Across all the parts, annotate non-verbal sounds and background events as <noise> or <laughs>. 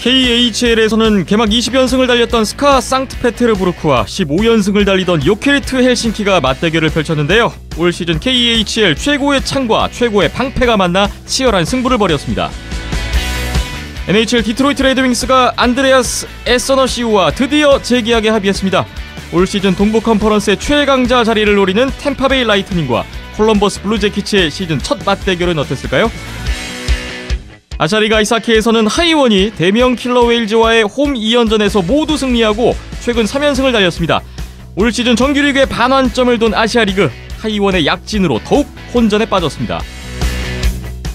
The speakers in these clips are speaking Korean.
KHL에서는 개막 20연승을 달렸던 스카 상트페테르부르크와 15연승을 달리던 요케르트 헬싱키가 맞대결을 펼쳤는데요. 올 시즌 KHL 최고의 창과 최고의 방패가 만나 치열한 승부를 벌였습니다. NHL 디트로이트 레드윙스가 안드레아스 에서너시우와 드디어 재계약에 합의했습니다. 올 시즌 동부 컨퍼런스의 최강자 자리를 노리는 템파베이 라이트닝과 콜럼버스 블루제키츠의 시즌 첫 맞대결은 어땠을까요? 아차리가 이사케에서는 하이원이 대명 킬러 웨일즈와의 홈 2연전에서 모두 승리하고 최근 3연승을 달렸습니다. 올 시즌 정규리그의 반환점을 돈 아시아리그 하이원의 약진으로 더욱 혼전에 빠졌습니다.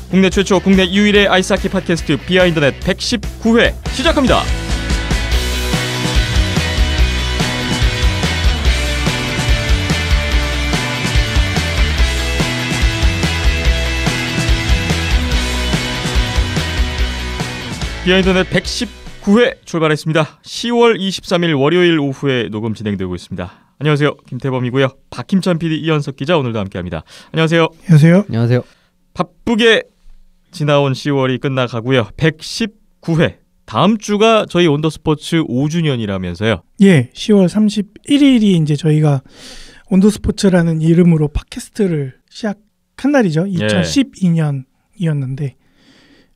국내 최초 국내 유일의 아이스하키 팟캐스트 비하인드넷 119회 시작합니다. 비하인드넷 119회 출발했습니다. 10월 23일 월요일 오후에 녹음 진행되고 있습니다. 안녕하세요. 김태범이고요. 박김찬 PD 이현석 기자 오늘도 함께합니다. 안녕하세요. 안녕하세요. 안녕하세요. 바쁘게 지나온 10월이 끝나가고요. 119회 다음 주가 저희 온더스포츠 5주년이라면서요. 예, 10월 31일이 이제 저희가 온더스포츠라는 이름으로 팟캐스트를 시작한 날이죠. 2012년이었는데 예.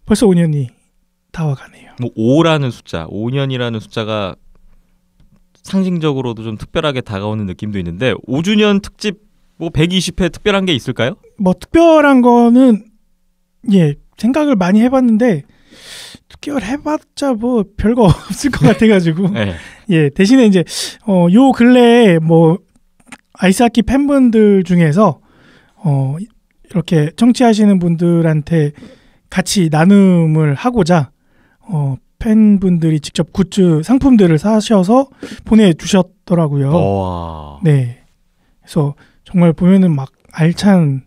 벌써 5년이 따와가네요. 뭐 5라는 숫자, 5년이라는 숫자가 상징적으로도 좀 특별하게 다가오는 느낌도 있는데 5주년 특집 뭐 120회 특별한 게 있을까요? 뭐 특별한 거는 예 생각을 많이 해봤는데 특별해봤자 뭐 별거 <laughs> 없을 것 같아가지고 네. <laughs> 예 대신에 이제 어요근래뭐 아이스하키 팬분들 중에서 어 이렇게 청취하시는 분들한테 같이 나눔을 하고자 어, 팬분들이 직접 굿즈 상품들을 사셔서 보내주셨더라고요. 오와. 네. 그래서 정말 보면은 막 알찬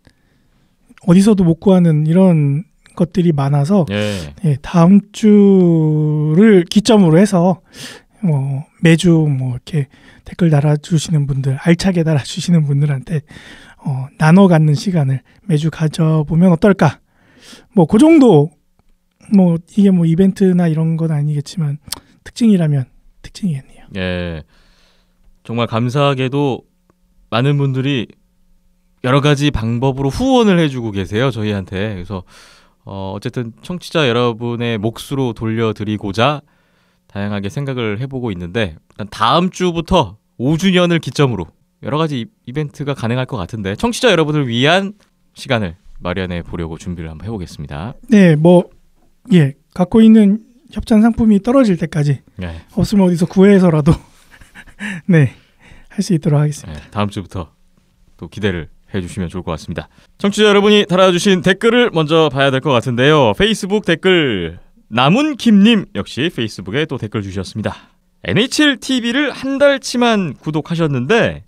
어디서도 못 구하는 이런 것들이 많아서 예. 예, 다음 주를 기점으로 해서 뭐 매주 뭐 이렇게 댓글 달아주시는 분들 알차게 달아주시는 분들한테 어, 나눠 갖는 시간을 매주 가져보면 어떨까 뭐 그 정도 뭐 이게 뭐 이벤트나 이런 건 아니겠지만 특징이라면 특징이겠네요. 예. 정말 감사하게도 많은 분들이 여러 가지 방법으로 후원을 해주고 계세요 저희한테. 그래서 어, 어쨌든 청취자 여러분의 몫으로 돌려드리고자 다양하게 생각을 해보고 있는데 다음 주부터 5주년을 기점으로 여러 가지 이벤트가 가능할 것 같은데 청취자 여러분을 위한 시간을 마련해 보려고 준비를 한번 해보겠습니다. 네, 뭐 예, 갖고 있는 협찬 상품이 떨어질 때까지 네. 없으면 어디서 구해서라도 <laughs> 네, 할 수 있도록 하겠습니다. 네, 다음 주부터 또 기대를 해주시면 좋을 것 같습니다. 청취자 여러분이 달아주신 댓글을 먼저 봐야 될 것 같은데요. 페이스북 댓글 남은김님 역시 페이스북에 또 댓글 주셨습니다. NHL TV를 한 달치만 구독하셨는데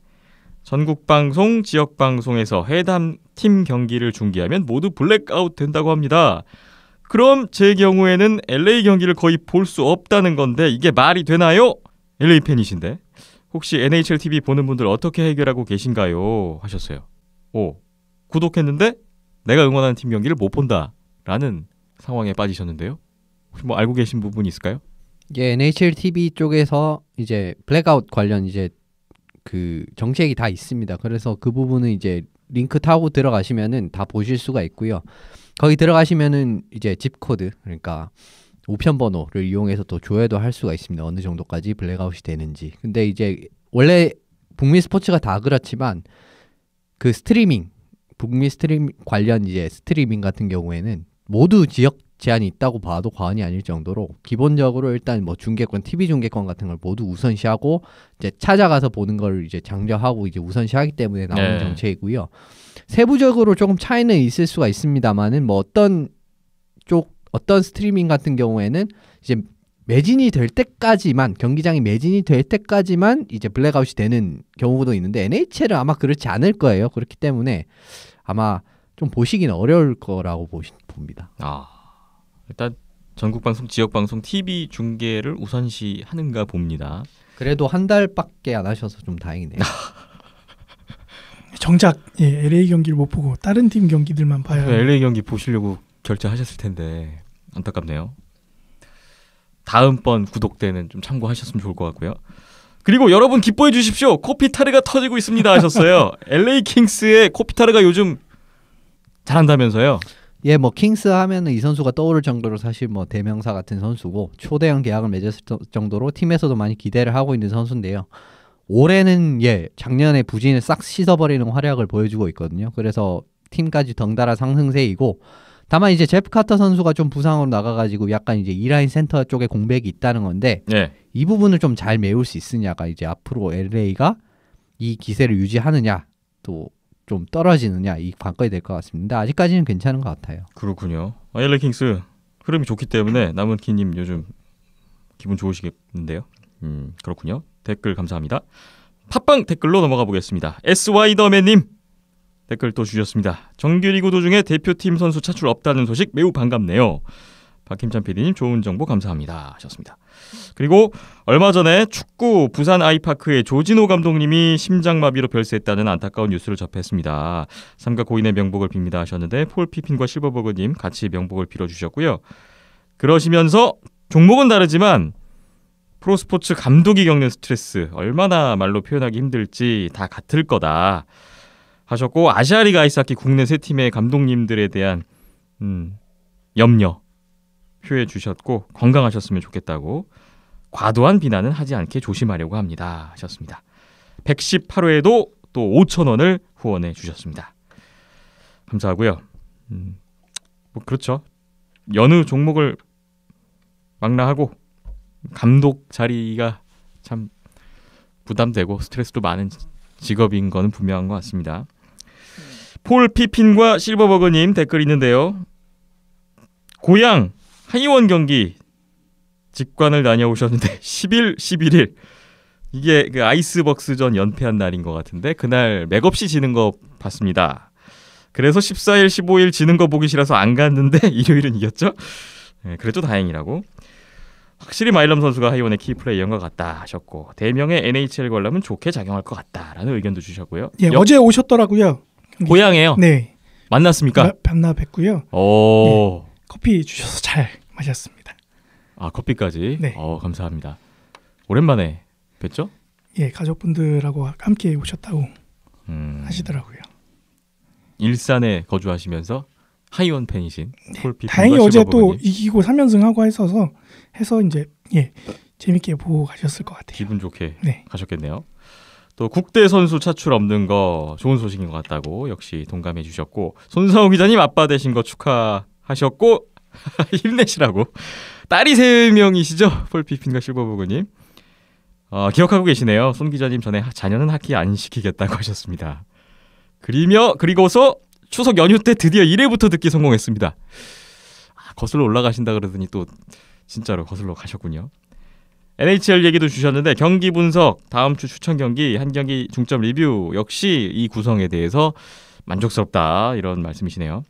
전국 방송, 지역 방송에서 해담 팀 경기를 중계하면 모두 블랙아웃 된다고 합니다. 그럼 제 경우에는 LA 경기를 거의 볼 수 없다는 건데 이게 말이 되나요? LA 팬이신데 혹시 NHL TV 보는 분들 어떻게 해결하고 계신가요? 하셨어요. 오 구독했는데 내가 응원하는 팀 경기를 못 본다라는 상황에 빠지셨는데요. 혹시 뭐 알고 계신 부분이 있을까요? 예, NHL TV 쪽에서 이제 블랙아웃 관련 이제 그 정책이 다 있습니다. 그래서 그 부분은 이제 링크 타고 들어가시면은 다 보실 수가 있고요. 거기 들어가시면은 이제 집 코드 그러니까 우편 번호를 이용해서 또 조회도 할 수가 있습니다. 어느 정도까지 블랙아웃이 되는지. 근데 이제 원래 북미 스포츠가 다 그렇지만 그 스트리밍 북미 스트림 관련 이제 스트리밍 같은 경우에는 모두 지역 제한이 있다고 봐도 과언이 아닐 정도로 기본적으로 일단 뭐 중계권, TV 중계권 같은 걸 모두 우선시하고 이제 찾아가서 보는 걸 이제 장려하고 이제 우선시하기 때문에 나오는 네. 정책이고요. 세부적으로 조금 차이는 있을 수가 있습니다만은 뭐 어떤 쪽 어떤 스트리밍 같은 경우에는 이제 매진이 될 때까지만 경기장이 매진이 될 때까지만 이제 블랙아웃이 되는 경우도 있는데 NHL은 아마 그렇지 않을 거예요. 그렇기 때문에 아마 좀 보시기는 어려울 거라고 보시, 봅니다. 아. 일단 전국 방송, 지역 방송, TV 중계를 우선시 하는가 봅니다. 그래도 한 달밖에 안 하셔서 좀 다행이네요. <laughs> 정작 예, LA 경기를 못 보고 다른 팀 경기들만 봐요. LA 경기 보시려고 결제하셨을 텐데 안타깝네요. 다음번 구독 때는 좀 참고하셨으면 좋을 것 같고요. 그리고 여러분 기뻐해 주십시오. 코피타르가 터지고 있습니다 하셨어요. LA <laughs> 킹스의 코피타르가 요즘 잘한다면서요. 예, 뭐 킹스 하면은 이 선수가 떠오를 정도로 사실 뭐 대명사 같은 선수고 초대형 계약을 맺었을 정도로 팀에서도 많이 기대를 하고 있는 선수인데요. 올해는 예, 작년에 부진을 싹 씻어버리는 활약을 보여주고 있거든요. 그래서 팀까지 덩달아 상승세이고 다만 이제 제프 카터 선수가 좀 부상으로 나가가지고 약간 이제 이라인 센터 쪽에 공백이 있다는 건데 네. 이 부분을 좀 잘 메울 수 있으냐가 이제 앞으로 LA가 이 기세를 유지하느냐 또좀 떨어지느냐 이 관건이 될 것 같습니다. 아직까지는 괜찮은 것 같아요. 그렇군요. 아일레 어, 킹스 흐름이 좋기 때문에 남은 키님 요즘 기분 좋으시겠는데요. 음 그렇군요. 댓글 감사합니다. 팟빵 댓글로 넘어가 보겠습니다. SY더맨님 댓글 또 주셨습니다. 정규리그 도중에 대표팀 선수 차출 없다는 소식 매우 반갑네요. 박김찬 PD님 좋은 정보 감사합니다 하셨습니다. 그리고 얼마 전에 축구 부산 아이파크의 조진호 감독님이 심장마비로 별세했다는 안타까운 뉴스를 접했습니다. 삼가 고인의 명복을 빕니다 하셨는데 폴 피핀과 실버버그님 같이 명복을 빌어주셨고요. 그러시면서 종목은 다르지만 프로스포츠 감독이 겪는 스트레스 얼마나 말로 표현하기 힘들지 다 같을 거다 하셨고 아시아리가 아이스하키 국내 세 팀의 감독님들에 대한 음, 염려 표해 주셨고 건강하셨으면 좋겠다고 과도한 비난은 하지 않게 조심하려고 합니다. 하셨습니다. 118회에도 또 5천 원을 후원해 주셨습니다. 감사하고요. 음, 뭐 그렇죠. 여느 종목을 망라하고 감독 자리가 참 부담되고 스트레스도 많은 직업인 거는 분명한 것 같습니다. 폴 피핀과 실버버거님 댓글 있는데요. 고향 상이원 경기 직관을 다녀오셨는데 10일, <laughs> 11일 이게 그 아이스벅스전 연패한 날인 것 같은데 그날 맥없이 지는 거 봤습니다. 그래서 14일, 15일 지는 거 보기 싫어서 안 갔는데 <laughs> 일요일은 이겼죠. 네, 그래도 다행이라고. 확실히 마일럼 선수가 하이원의 키플레이어인 것 같다 하셨고 대명의 NHL 관람은 좋게 작용할 것 같다라는 의견도 주셨고요. 예, 여... 어제 오셨더라고요. 고향에요. 네. 만났습니까? 만나 뵀고요. 오. 네, 커피 주셔서 잘 마셨습니다. 아 커피까지. 네. 어 감사합니다. 오랜만에 뵀죠? 예 가족분들하고 함께 오셨다고 음... 하시더라고요. 일산에 거주하시면서 하이원 팬이신 네, 콜피 네, 다행히 어제 또 이기고 3연승하고 했어서 해서 이제 예 재밌게 보고 가셨을 것 같아요. 기분 좋게 네. 가셨겠네요. 또 국대 선수 차출 없는 거 좋은 소식인 것 같다고 역시 동감해 주셨고 손상호 기자님 아빠 되신 거 축하하셨고 <laughs> 힘내시라고. 딸이 세 명이시죠? 폴피핀과 실버버그님. 어, 기억하고 계시네요. 손 기자님 전에 자녀는 학키안 시키겠다고 하셨습니다. 그리며 그리고서 추석 연휴 때 드디어 1회부터 듣기 성공했습니다. 아, 거슬러 올라가신다 그러더니 또 진짜로 거슬러 가셨군요. NHL 얘기도 주셨는데 경기 분석, 다음 주 추천 경기, 한 경기 중점 리뷰 역시 이 구성에 대해서 만족스럽다 이런 말씀이시네요.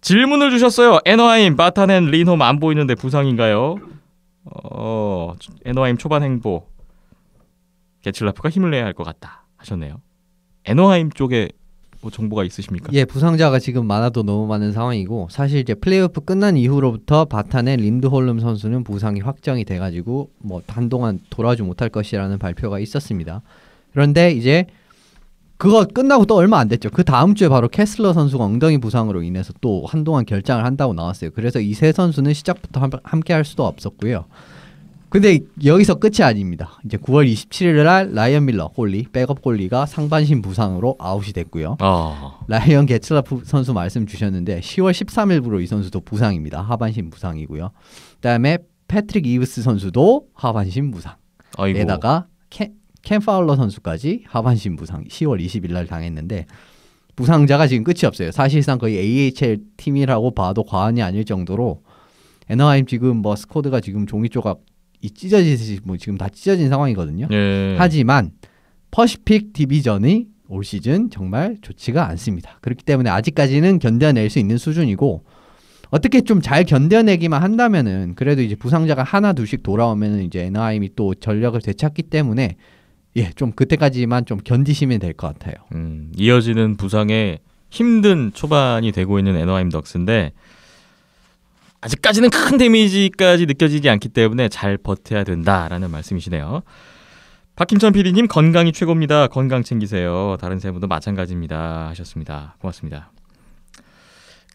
질문을 주셨어요. 에너하임 바타넨 리홈 안 보이는데 부상인가요? 어, 에너하임 초반 행보. 게칠라프가 힘을 내야 할 것 같다 하셨네요. 에너하임 쪽에 뭐 정보가 있으십니까? 예, 부상자가 지금 많아도 너무 많은 상황이고 사실 이제 플레이오프 끝난 이후로부터 바탄의 린드홀름 선수는 부상이 확정이 돼가지고 뭐 한동안 돌아오지 못할 것이라는 발표가 있었습니다. 그런데 이제 그거 끝나고 또 얼마 안 됐죠. 그 다음 주에 바로 캐슬러 선수가 엉덩이 부상으로 인해서 또 한동안 결장을 한다고 나왔어요. 그래서 이 세 선수는 시작부터 함께 할 수도 없었고요. 근데 여기서 끝이 아닙니다. 이제 9월 27일 날 라이언 밀러 골리 백업 골리가 상반신 부상으로 아웃이 됐고요. 어. 라이언 게츠라 프 선수 말씀 주셨는데 10월 13일부로 이 선수도 부상입니다. 하반신 부상이고요. 그다음에 패트릭 이브스 선수도 하반신 부상. 아이고. 게다가 캐, 캠 파울러 선수까지 하반신 부상 10월 20일 날 당했는데 부상자가 지금 끝이 없어요. 사실상 거의 AHL 팀이라고 봐도 과언이 아닐 정도로 에너하임 지금 뭐 스쿼드가 지금 종이 조각 이 찢어지듯이 뭐 지금 다 찢어진 상황이거든요. 예. 하지만 퍼시픽 디비전이 올 시즌 정말 좋지가 않습니다. 그렇기 때문에 아직까지는 견뎌낼 수 있는 수준이고 어떻게 좀 잘 견뎌내기만 한다면은 그래도 이제 부상자가 하나 둘씩 돌아오면은 이제 에너하임이 또 전력을 되찾기 때문에 예, 좀 그때까지만 좀 견디시면 될 것 같아요. 음, 이어지는 부상에 힘든 초반이 되고 있는 에너하임 덕스인데 아직까지는 큰 데미지까지 느껴지지 않기 때문에 잘 버텨야 된다라는 말씀이시네요. 박김천 PD님 건강이 최고입니다. 건강 챙기세요. 다른 세 분도 마찬가지입니다. 하셨습니다. 고맙습니다.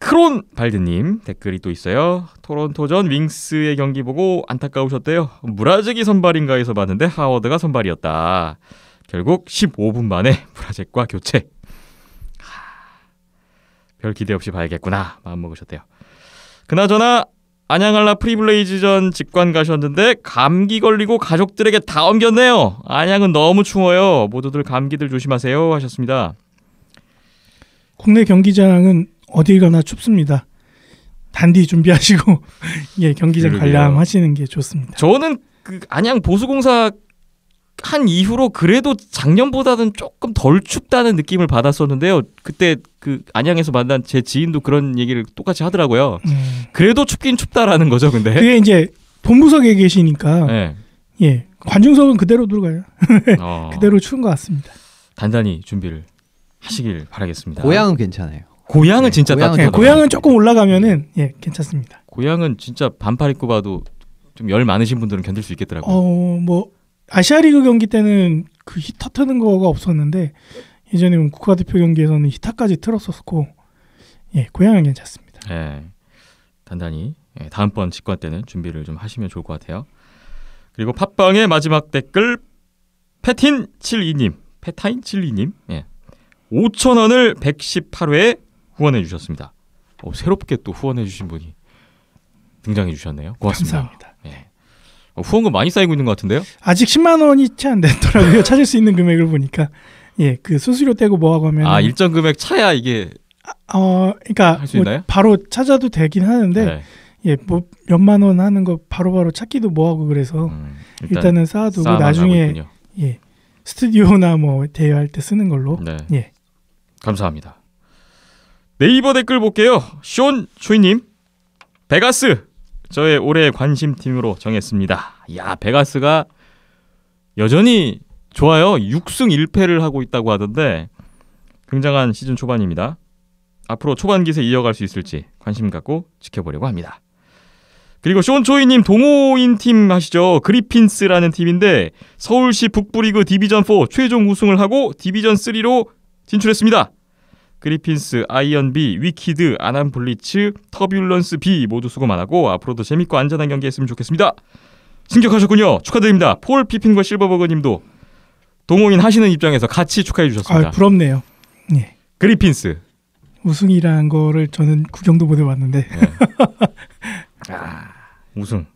크론 발드님 댓글이 또 있어요. 토론토전 윙스의 경기 보고 안타까우셨대요. 브라잭이선발인가해서 봤는데 하워드가 선발이었다. 결국 15분 만에 브라잭과 교체. 하... 별 기대 없이 봐야겠구나 마음 먹으셨대요. 그나저나 안양알라 프리블레이즈전 직관 가셨는데 감기 걸리고 가족들에게 다 옮겼네요. 안양은 너무 추워요. 모두들 감기들 조심하세요 하셨습니다. 국내 경기장은 어디 가나 춥습니다. 단디 준비하시고 <laughs> 예 경기장 관람하시는 게 좋습니다. 저는 그 안양 보수공사 한 이후로 그래도 작년보다는 조금 덜 춥다는 느낌을 받았었는데요. 그때 그 안양에서 만난 제 지인도 그런 얘기를 똑같이 하더라고요. 음. 그래도 춥긴 춥다라는 거죠, 근데. 그게 이제 본부석에 계시니까 네. 예 관중석은 그대로 들어가요. <laughs> 어. 그대로 추운 것 같습니다. 단단히 준비를 하시길 바라겠습니다. 고향은 괜찮아요. 고향은 네, 진짜 따뜻해. 고향은 조금 올라가면은 예 괜찮습니다. 고향은 진짜 반팔 입고 봐도 좀 열 많으신 분들은 견딜 수 있겠더라고요. 어뭐 아시아리그 경기 때는 그 히터 트는 거가 없었는데 예전에 뭐 국가대표 경기에서는 히터까지 틀었었고 예 고향은 괜찮습니다. 예 단단히 예, 다음번 직관 때는 준비를 좀 하시면 좋을 것 같아요. 그리고 팟빵의 마지막 댓글 패틴 72님, 패타인 72님. 예. 5 0원을 118회에 후원해 주셨습니다. 어, 새롭게 또 후원해 주신 분이 등장해 주셨네요. 고맙습니다. 감사합니다. 예. 어, 후원금 많이 쌓이고 있는 것 같은데요? 아직 10만 원이 채 안 됐더라고요. <laughs> 찾을 수 있는 금액을 보니까 예, 그 수수료 떼고 뭐하고 하면 아 일정 금액 차야 이게 아, 어, 그러니까 뭐 바로 찾아도 되긴 하는데 네. 예, 뭐 몇만 원 하는 거 바로바로 바로 찾기도 뭐하고 그래서 음, 일단 은 쌓아두고 나중에 예 스튜디오나 뭐 대여할 때 쓰는 걸로 네. 예 감사합니다. 네이버 댓글 볼게요. 쇼온 쇼이님 베가스 저의 올해 관심팀으로 정했습니다. 야 베가스가 여전히 좋아요. 6승 1패를 하고 있다고 하던데 굉장한 시즌 초반입니다. 앞으로 초반 기세 이어갈 수 있을지 관심 갖고 지켜보려고 합니다. 그리고 쇼온초이님 동호인 팀 아시죠? 그리핀스라는 팀인데 서울시 북부리그 디비전 4 최종 우승을 하고 디비전 3로 진출했습니다. 그리핀스, 아이언비, 위키드, 아난블리츠, 터뷸런스 B 모두 수고 많았고 앞으로도 재밌고 안전한 경기 했으면 좋겠습니다. 승격하셨군요. 축하드립니다. 폴피핑과실버버그님도 동호인 하시는 입장에서 같이 축하해 주셨습니다. 아, 부럽네요. 네. 그리핀스 우승이라는 거를 저는 구경도 못 해봤는데. 네. <laughs> 아, 우승.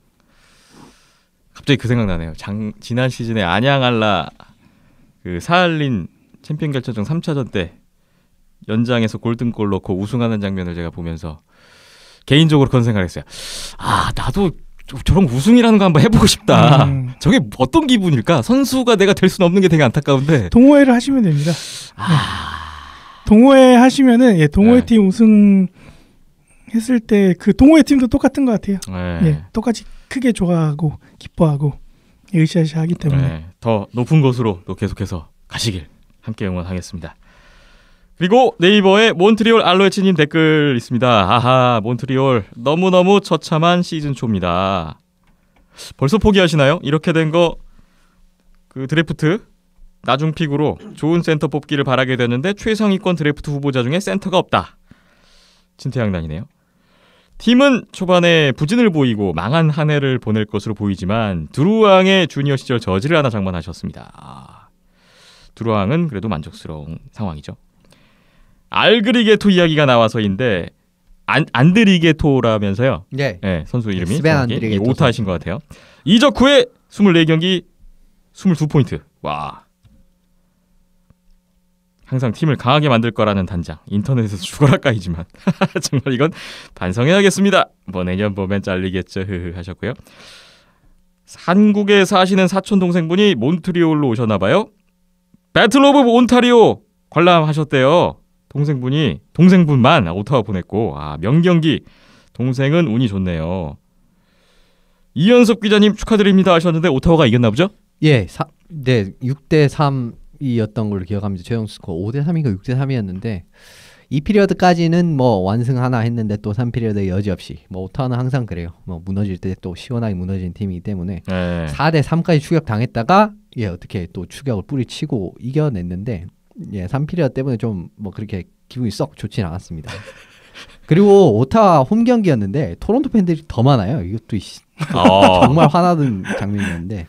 갑자기 그 생각 나네요. 장, 지난 시즌에 안양 알라 그 사할린 챔피언 결정전 3차전 때 연장에서 골든골 넣고 우승하는 장면을 제가 보면서 개인적으로 그런 생각을 했어요. 아, 나도 저런 우승이라는 거 한번 해보고 싶다. 음. 저게 어떤 기분일까? 선수가 내가 될 수는 없는 게 되게 안타까운데. 동호회를 하시면 됩니다. 아. 네. 동호회 하시면은, 예, 동호회 네. 팀 우승 했을 때 그 동호회 팀도 똑같은 것 같아요. 네. 예, 똑같이 크게 좋아하고, 기뻐하고, 으쌰으쌰 하기 때문에. 네, 더 높은 곳으로 또 계속해서 가시길 함께 응원하겠습니다. 그리고 네이버에 몬트리올 알로에치님 댓글 있습니다. 아하, 몬트리올 너무너무 처참한 시즌 초입니다. 벌써 포기하시나요? 이렇게 된 거 그 드래프트 나중 픽으로 좋은 센터 뽑기를 바라게 되는데 최상위권 드래프트 후보자 중에 센터가 없다. 진퇴양난이네요. 팀은 초반에 부진을 보이고 망한 한 해를 보낼 것으로 보이지만 두루왕의 주니어 시절 저지를 하나 장만하셨습니다. 아, 두루왕은 그래도 만족스러운 상황이죠. 알그리게토 이야기가 나와서인데 안, 안드리게토라면서요. 네. 네 선수 이름이 스벤 안드리게토 오타하신 것 같아요. 이적 후에 24경기 22포인트. 와. 항상 팀을 강하게 만들 거라는 단장. 인터넷에서 죽어라까이지만 <laughs> 정말 이건 반성해야겠습니다. 뭐 내년 보면 잘리겠죠. 하셨고요. 한국에 사시는 사촌 동생분이 몬트리올로 오셨나 봐요. 배틀 오브 온타리오 관람하셨대요. 동생분이 동생분만 오타와 보냈고 아 명경기 동생은 운이 좋네요. 이현섭 기자님 축하드립니다 하셨는데 오타와가 이겼나 보죠? 예, 사, 네 6대 3이었던 걸 기억합니다. 최영수 스코어 5대 3인가 6대 3이었는데 이 피리어드까지는 뭐 완승 하나 했는데 또3피리어드 여지없이 뭐 오타는 항상 그래요. 뭐 무너질 때 또 시원하게 무너진 팀이기 때문에 네. 4대 3까지 추격 당했다가 예 어떻게 또 추격을 뿌리치고 이겨냈는데 예, 3피리아 때문에 좀 뭐 그렇게 기분이 썩 좋진 않았습니다. 그리고 오타 홈 경기였는데 토론토 팬들이 더 많아요. 이것도 어. <laughs> 정말 화나는 장면이었는데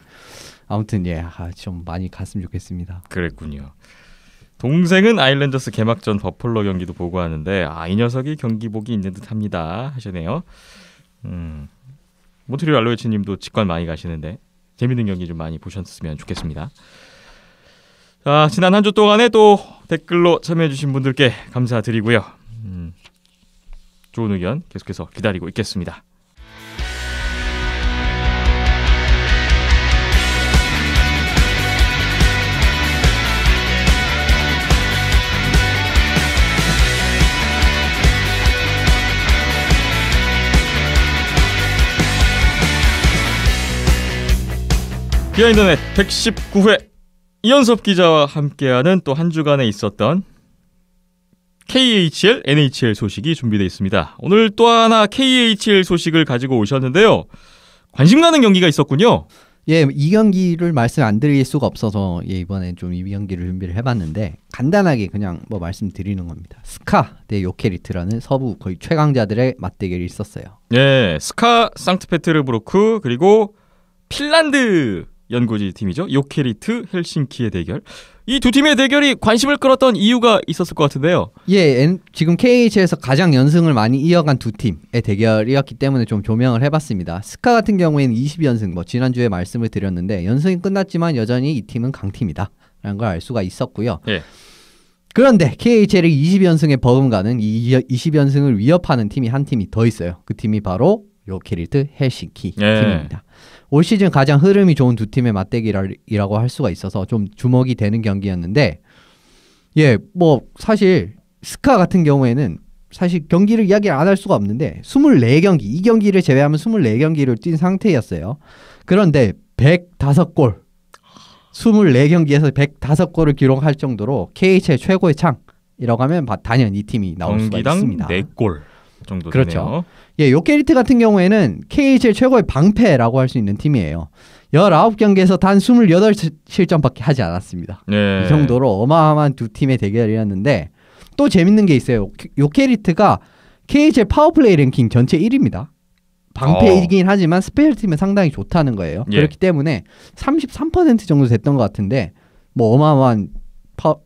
아무튼 예, 아, 좀 많이 갔으면 좋겠습니다. 그랬군요. 동생은 아일랜더스 개막전 버플러 경기도 보고 하는데 아 이 녀석이 경기 복이 있는 듯합니다 하시네요. 음, 모트리올 알로에치님도 직관 많이 가시는데 재밌는 경기 좀 많이 보셨으면 좋겠습니다. 자, 아, 지난 한 주 동안에 또 댓글로 참여해주신 분들께 감사드리고요. 음, 좋은 의견 계속해서 기다리고 있겠습니다. 기아인터넷 119회 이연섭 기자와 함께하는 또 한 주간에 있었던 KHL, NHL 소식이 준비되어 있습니다. 오늘 또 하나 KHL 소식을 가지고 오셨는데요. 관심 나는 경기가 있었군요. 예, 이 경기를 말씀 안 드릴 수가 없어서 예, 이번에 좀 이 경기를 준비를 해봤는데 간단하게 그냥 뭐 말씀드리는 겁니다. 스카 대 요케리트라는 서부 거의 최강자들의 맞대결이 있었어요. 예, 스카 상트페테르부르크 그리고 핀란드 연구지 팀이죠. 요케리트 헬싱키의 대결. 이 두 팀의 대결이 관심을 끌었던 이유가 있었을 것 같은데요. 예, 지금 KH에서 가장 연승을 많이 이어간 두 팀의 대결이었기 때문에 좀 조명을 해봤습니다. 스카 같은 경우에는 20연승, 뭐 지난주에 말씀을 드렸는데 연승이 끝났지만 여전히 이 팀은 강팀이다. 라는 걸 알 수가 있었고요. 예. 그런데 KHL의 20연승에 버금가는 이 20연승을 위협하는 팀이 한 팀이 더 있어요. 그 팀이 바로 요케리트 헬싱키 예. 팀입니다. 올 시즌 가장 흐름이 좋은 두 팀의 맞대결이라고 할 수가 있어서 좀 주목이 되는 경기였는데 예, 뭐 사실 스카 같은 경우에는 사실 경기를 이야기 안 할 수가 없는데 24경기, 이 경기를 제외하면 24경기를 뛴 상태였어요. 그런데 105골 24경기에서 105골을 기록할 정도로 KHL 최고의 창이라고 하면 단연이 팀이 나올 수가 있습니다. 4골. 정도 그렇죠. 되네요. 예, 요케리트 같은 경우에는 KHL 최고의 방패라고 할 수 있는 팀이에요. 19경기에서 단 28실점밖에 하지 않았습니다. 네. 이 정도로 어마어마한 두 팀의 대결이었는데 또 재밌는 게 있어요. 그, 요캐리트가 KHL 파워플레이 랭킹 전체 1위입니다. 방패이긴 어. 하지만 스페셜 팀은 상당히 좋다는 거예요. 예. 그렇기 때문에 33% 정도 됐던 것 같은데 뭐 어마어마한 파워,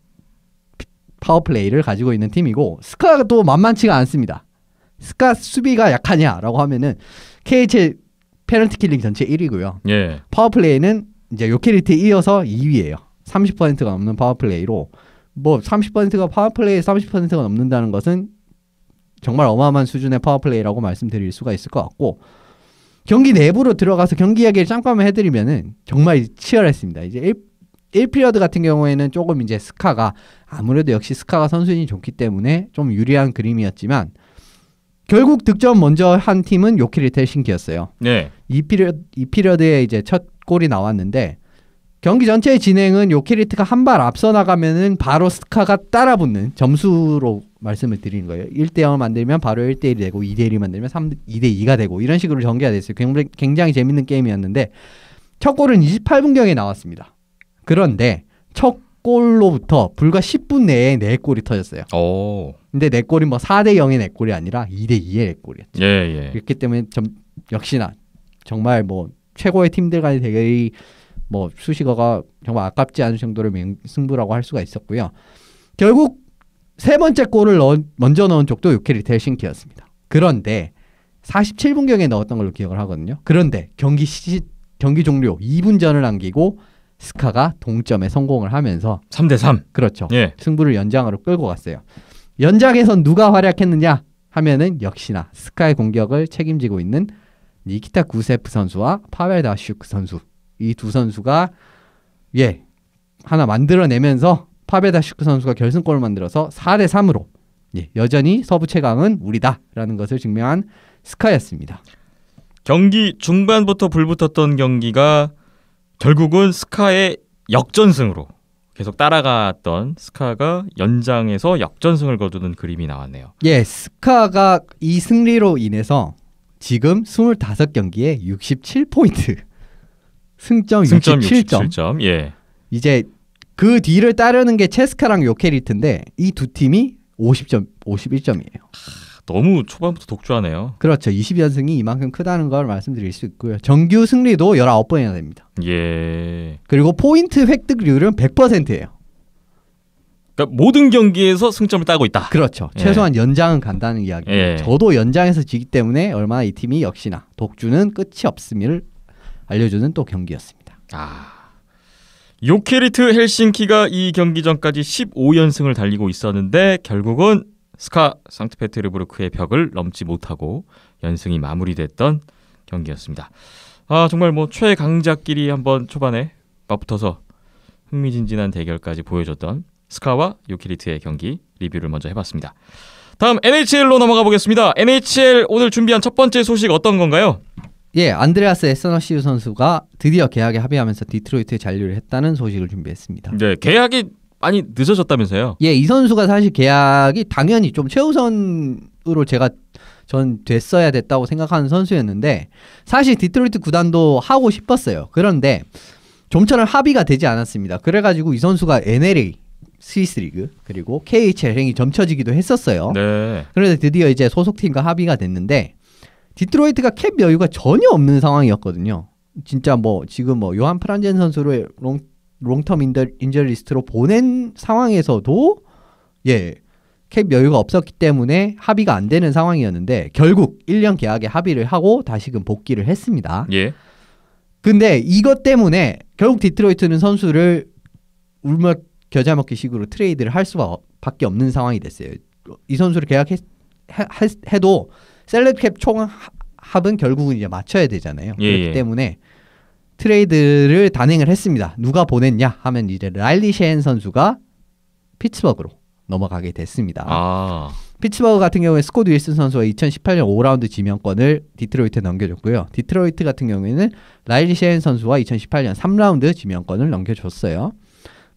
파워플레이를 가지고 있는 팀이고 스카가 또 만만치가 않습니다. 스카 수비가 약하냐라고 하면은 KHL 페널티 킬링 전체 1위고요. 예. 파워플레이는 이제 요케리트에 이어서 2위예요. 30%가 넘는 파워플레이로 뭐 30%가 파워플레이 30%가 넘는다는 것은 정말 어마어마한 수준의 파워플레이라고 말씀드릴 수가 있을 것 같고 경기 내부로 들어가서 경기 이야기를 잠깐만 해드리면은 정말 치열했습니다. 이제 1, 1피리어드 같은 경우에는 조금 이제 스카가 아무래도 역시 스카가 선수인이 좋기 때문에 좀 유리한 그림이었지만 결국 득점 먼저 한 팀은 요키리테 헬싱키였어요. 네. 이 피리어드 이 피리어드에 이제 첫 골이 나왔는데 경기 전체의 진행은 요키리트가 한 발 앞서 나가면은 바로 스카가 따라 붙는 점수로 말씀을 드리는 거예요. 1대 0을 만들면 바로 1대 1이 되고 2대 1이 만들면 3 2대 2가 되고 이런 식으로 전개가 됐어요. 굉장히, 굉장히 재밌는 게임이었는데 첫 골은 28분경에 나왔습니다. 그런데 첫 골로부터 불과 10분 내에 네골이 터졌어요. 오. 근데 네골이뭐 4대 0의 네골이 아니라 2대 2의 네골이었죠 예, 예. 그렇기 때문에 점, 역시나 정말 뭐 최고의 팀들 간의 대결이 뭐 수식어가 정말 아깝지 않을 정도로 승부라고 할 수가 있었고요. 결국 세 번째 골을 넣은, 먼저 넣은 쪽도 요케리 헬싱키였습니다. 그런데 47분경에 넣었던 걸로 기억을 하거든요. 그런데 경기 시, 경기 종료 2분 전을 남기고 스카가 동점에 성공을 하면서 3 대 3 그렇죠. 예. 승부를 연장으로 끌고 갔어요. 연장에서 누가 활약했느냐 하면은 역시나 스카의 공격을 책임지고 있는 니키타 구세프 선수와 파벨 다슈크 선수 이 두 선수가 예 하나 만들어내면서 파벨 다슈크 선수가 결승골을 만들어서 4대 3으로 예, 여전히 서부 최강은 우리다라는 것을 증명한 스카였습니다. 경기 중반부터 불붙었던 경기가 결국은 스카의 역전승으로 계속 따라갔던 스카가 연장에서 역전승을 거두는 그림이 나왔네요. 예, 스카가 이 승리로 인해서 지금 25경기에 67포인트. 승점, 67점. 67점. 예. 이제 그 뒤를 따르는 게 체스카랑 요케리트인데 이 두 팀이 50점, 51점이에요. 너무 초반부터 독주하네요. 그렇죠. 20연승이 이만큼 크다는 걸 말씀드릴 수 있고요. 정규 승리도 19번이나 됩니다. 예. 그리고 포인트 획득률은 100%예요. 그러니까 모든 경기에서 승점을 따고 있다. 그렇죠. 예. 최소한 연장은 간다는 이야기. 예. 저도 연장에서 지기 때문에 얼마나 이 팀이 역시나 독주는 끝이 없음을 알려주는 또 경기였습니다. 아. 요케리트 헬싱키가 이 경기 전까지 15연승을 달리고 있었는데 결국은 스카 상트페테르부르크의 벽을 넘지 못하고 연승이 마무리됐던 경기였습니다. 아 정말 뭐 최강자끼리 한번 초반에 맞붙어서 흥미진진한 대결까지 보여줬던 스카와 요키리트의 경기 리뷰를 먼저 해봤습니다. 다음 NHL로 넘어가 보겠습니다. NHL 오늘 준비한 첫 번째 소식 어떤 건가요? 예, 안드레아스 에스너시우 선수가 드디어 계약에 합의하면서 디트로이트에 잔류를 했다는 소식을 준비했습니다. 네, 계약이 많이 늦어졌다면서요? 예, 이 선수가 사실 계약이 당연히 좀 최우선으로 제가 전 됐어야 됐다고 생각하는 선수였는데 사실 디트로이트 구단도 하고 싶었어요. 그런데 좀처럼 합의가 되지 않았습니다. 그래가지고 이 선수가 NLA 스위스 리그 그리고 KHL 행이 점쳐지기도 했었어요. 네. 그런데 드디어 이제 소속팀과 합의가 됐는데 디트로이트가 캡 여유가 전혀 없는 상황이었거든요. 진짜 뭐 지금 뭐 요한 프란젠 선수를 롱 롱텀 인저인 리스트로 보낸 상황에서도 예 캡 여유가 없었기 때문에 합의가 안 되는 상황이었는데 결국 1년 계약에 합의를 하고 다시금 복귀를 했습니다. 예. 근데 이것 때문에 결국 디트로이트는 선수를 울먹 겨자먹기 식으로 트레이드를 할 수밖에 없는 상황이 됐어요. 이 선수를 계약해도 셀렉캡 총합은 결국은 이제 맞춰야 되잖아요. 예, 그렇기 예. 때문에 트레이드를 단행을 했습니다. 누가 보냈냐 하면 이제 라일리 셰인 선수가 피츠버그로 넘어가게 됐습니다. 아. 피츠버그 같은 경우에 스코드 윌슨 선수가 2018년 5라운드 지명권을 디트로이트에 넘겨줬고요. 디트로이트 같은 경우에는 라일리 셰인 선수와 2018년 3라운드 지명권을 넘겨줬어요.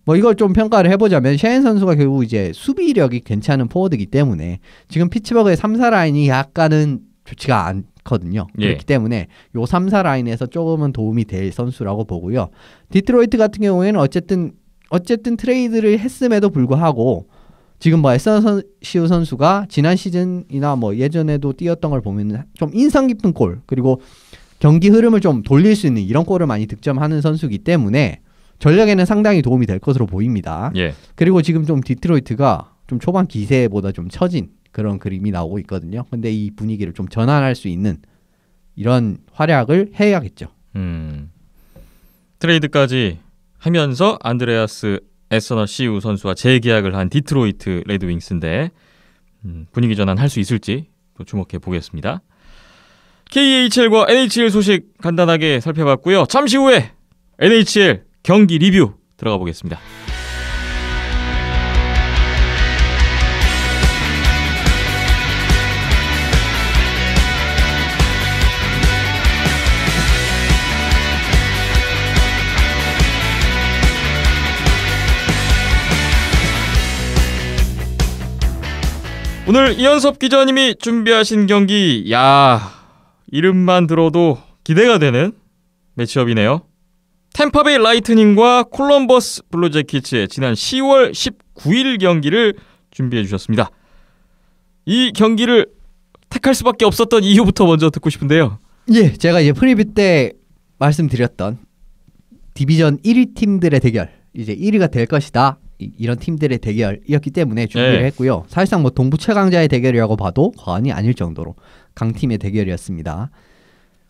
뭐 이걸 좀 평가를 해보자면 셰인 선수가 결국 이제 수비력이 괜찮은 포워드이기 때문에 지금 피츠버그의 3, 사라인이 약간은 좋지가 않, 거든요. 예. 그렇기 때문에 요 3, 4 라인에서 조금은 도움이 될 선수라고 보고요. 디트로이트 같은 경우에는 어쨌든 어쨌든 트레이드를 했음에도 불구하고 지금 뭐 에스시우 선수가 지난 시즌이나 뭐 예전에도 뛰었던 걸 보면 좀 인상 깊은 골 그리고 경기 흐름을 좀 돌릴 수 있는 이런 골을 많이 득점하는 선수이기 때문에 전력에는 상당히 도움이 될 것으로 보입니다. 예. 그리고 지금 좀 디트로이트가 좀 초반 기세보다 좀 처진 그런 그림이 나오고 있거든요. 근데 이 분위기를 좀 전환할 수 있는 이런 활약을 해야겠죠. 음. 트레이드까지 하면서 안드레아스 에서너 시우 선수와 재계약을 한 디트로이트 레드윙스인데 음, 분위기 전환 할수 있을지 또 주목해 보겠습니다. KHL과 NHL 소식 간단하게 살펴봤고요. 잠시 후에 NHL 경기 리뷰 들어가 보겠습니다. 오늘 이현섭 기자님이 준비하신 경기 야 이름만 들어도 기대가 되는 매치업이네요. 템파베이 라이트닝과 콜럼버스 블루재킷의 지난 10월 19일 경기를 준비해 주셨습니다. 이 경기를 택할 수밖에 없었던 이유부터 먼저 듣고 싶은데요. 예, 제가 이제 프리뷰 때 말씀드렸던 디비전 1위 팀들의 대결 이제 1위가 될 것이다 이런 팀들의 대결이었기 때문에 준비를 네. 했고요. 사실상 뭐 동부 최강자의 대결이라고 봐도 과언이 아닐 정도로 강팀의 대결이었습니다.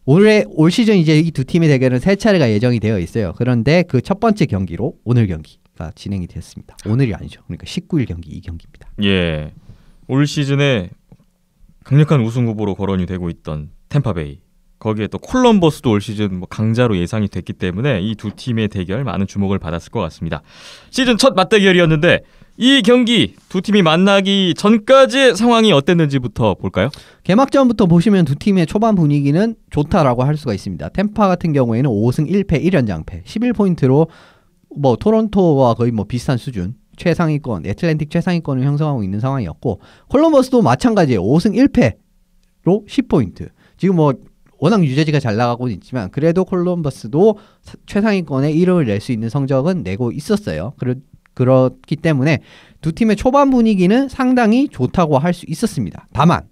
올해 올 시즌 이제 이 두 팀의 대결은 세 차례가 예정이 되어 있어요. 그런데 그 첫 번째 경기로 오늘 경기가 진행이 됐습니다. 오늘이 아니죠. 그러니까 19일 경기 이 경기입니다. 예. 올 시즌에 강력한 우승 후보로 거론이 되고 있던 템파베이 거기에 또 콜럼버스도 올 시즌 뭐 강자로 예상이 됐기 때문에 이 두 팀의 대결 많은 주목을 받았을 것 같습니다. 시즌 첫 맞대결이었는데 이 경기 두 팀이 만나기 전까지의 상황이 어땠는지부터 볼까요? 개막전부터 보시면 두 팀의 초반 분위기는 좋다라고 할 수가 있습니다. 템파 같은 경우에는 5승 1패 1연장패 11포인트로 뭐 토론토와 거의 뭐 비슷한 수준 최상위권 애틀랜틱 최상위권을 형성하고 있는 상황이었고 콜럼버스도 마찬가지예요. 5승 1패로 10포인트 지금 뭐 워낙 유재지가 잘 나가고는 있지만 그래도 콜럼버스도 최상위권에 이름을 낼 수 있는 성적은 내고 있었어요. 그렇, 그렇기 때문에 두 팀의 초반 분위기는 상당히 좋다고 할 수 있었습니다. 다만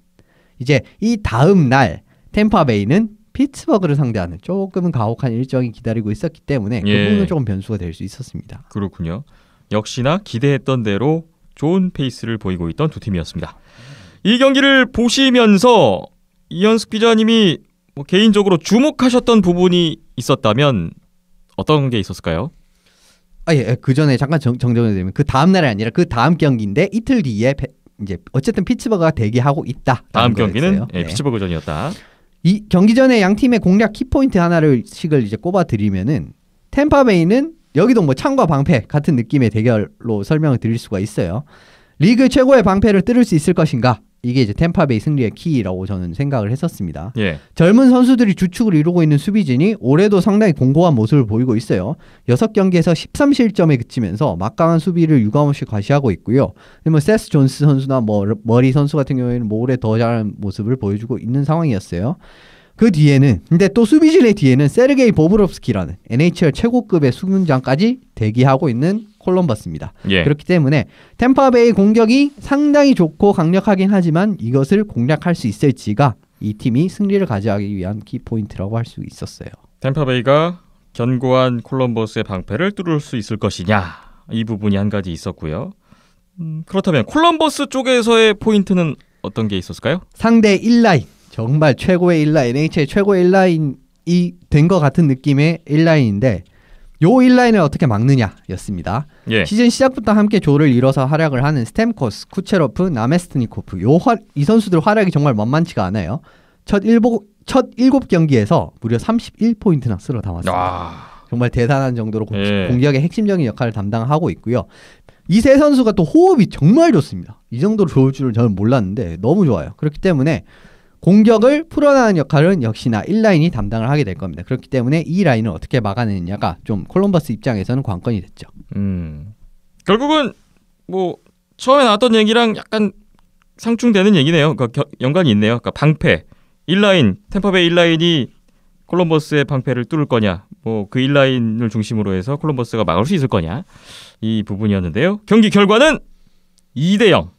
이제 이 다음 날 템파베이는 피츠버그를 상대하는 조금은 가혹한 일정이 기다리고 있었기 때문에 그 예. 부분은 조금 변수가 될 수 있었습니다. 그렇군요. 역시나 기대했던 대로 좋은 페이스를 보이고 있던 두 팀이었습니다. 이 경기를 보시면서 이현숙 기자님이 뭐 개인적으로 주목하셨던 부분이 있었다면 어떤 게 있었을까요? 아 예, 그 전에 잠깐 정, 정정해드리면 그 다음 날이 아니라 그 다음 경기인데 이틀 뒤에 페, 이제 어쨌든 피츠버그가 대기하고 있다. 다음 경기는 예, 네. 피츠버그전이었다. 이 경기 전에 양 팀의 공략 키포인트 하나를씩을 이제 꼽아 드리면은 템파베이는 여기도 뭐 창과 방패 같은 느낌의 대결로 설명을 드릴 수가 있어요. 리그 최고의 방패를 뚫을 수 있을 것인가? 이게 이제 템파베이 승리의 키라고 저는 생각을 했었습니다. 예. 젊은 선수들이 주축을 이루고 있는 수비진이 올해도 상당히 공고한 모습을 보이고 있어요. 6경기에서 13실점에 그치면서 막강한 수비를 유감없이 과시하고 있고요. 뭐 세스 존스 선수나 뭐 머리 선수 같은 경우에는 뭐 올해 더 잘한 모습을 보여주고 있는 상황이었어요. 그 뒤에는 근데 또 수비진의 뒤에는 세르게이 보브롭스키라는 NHL 최고급의 수문장까지 대기하고 있는 콜럼버스입니다. 예. 그렇기 때문에 템파베이 공격이 상당히 좋고 강력하긴 하지만 이것을 공략할 수 있을지가 이 팀이 승리를 가져가기 위한 키포인트라고 할 수 있었어요. 템파베이가 견고한 콜럼버스의 방패를 뚫을 수 있을 것이냐 이 부분이 한 가지 있었고요. 음, 그렇다면 콜럼버스 쪽에서의 포인트는 어떤 게 있었을까요? 상대 1라인 정말 최고의 일라인, NH의 최고의 일라인이 된 것 같은 느낌의 일라인인데 요 일라인을 어떻게 막느냐였습니다. 예. 시즌 시작부터 함께 조를 이뤄서 활약을 하는 스템코스, 쿠체로프, 나메스트니코프 요이 선수들 활약이 정말 만만치가 않아요. 첫 일보 첫 7경기에서 무려 31포인트나 쓸어 담았습니다. 아. 정말 대단한 정도로 공, 예. 공격의 핵심적인 역할을 담당하고 있고요. 이 세 선수가 또 호흡이 정말 좋습니다. 이 정도로 좋을 줄은 저는 몰랐는데 너무 좋아요. 그렇기 때문에 공격을 풀어나가는 역할은 역시나 1라인이 담당을 하게 될 겁니다. 그렇기 때문에 이 라인을 어떻게 막아내느냐가 좀 콜럼버스 입장에서는 관건이 됐죠. 음. 결국은 뭐 처음에 나왔던 얘기랑 약간 상충되는 얘기네요. 그러니까 연관이 있네요. 그러니까 방패 1라인 템퍼베이 1라인이 콜럼버스의 방패를 뚫을 거냐, 뭐그 1라인을 중심으로 해서 콜럼버스가 막을 수 있을 거냐 이 부분이었는데요. 경기 결과는 2대 0.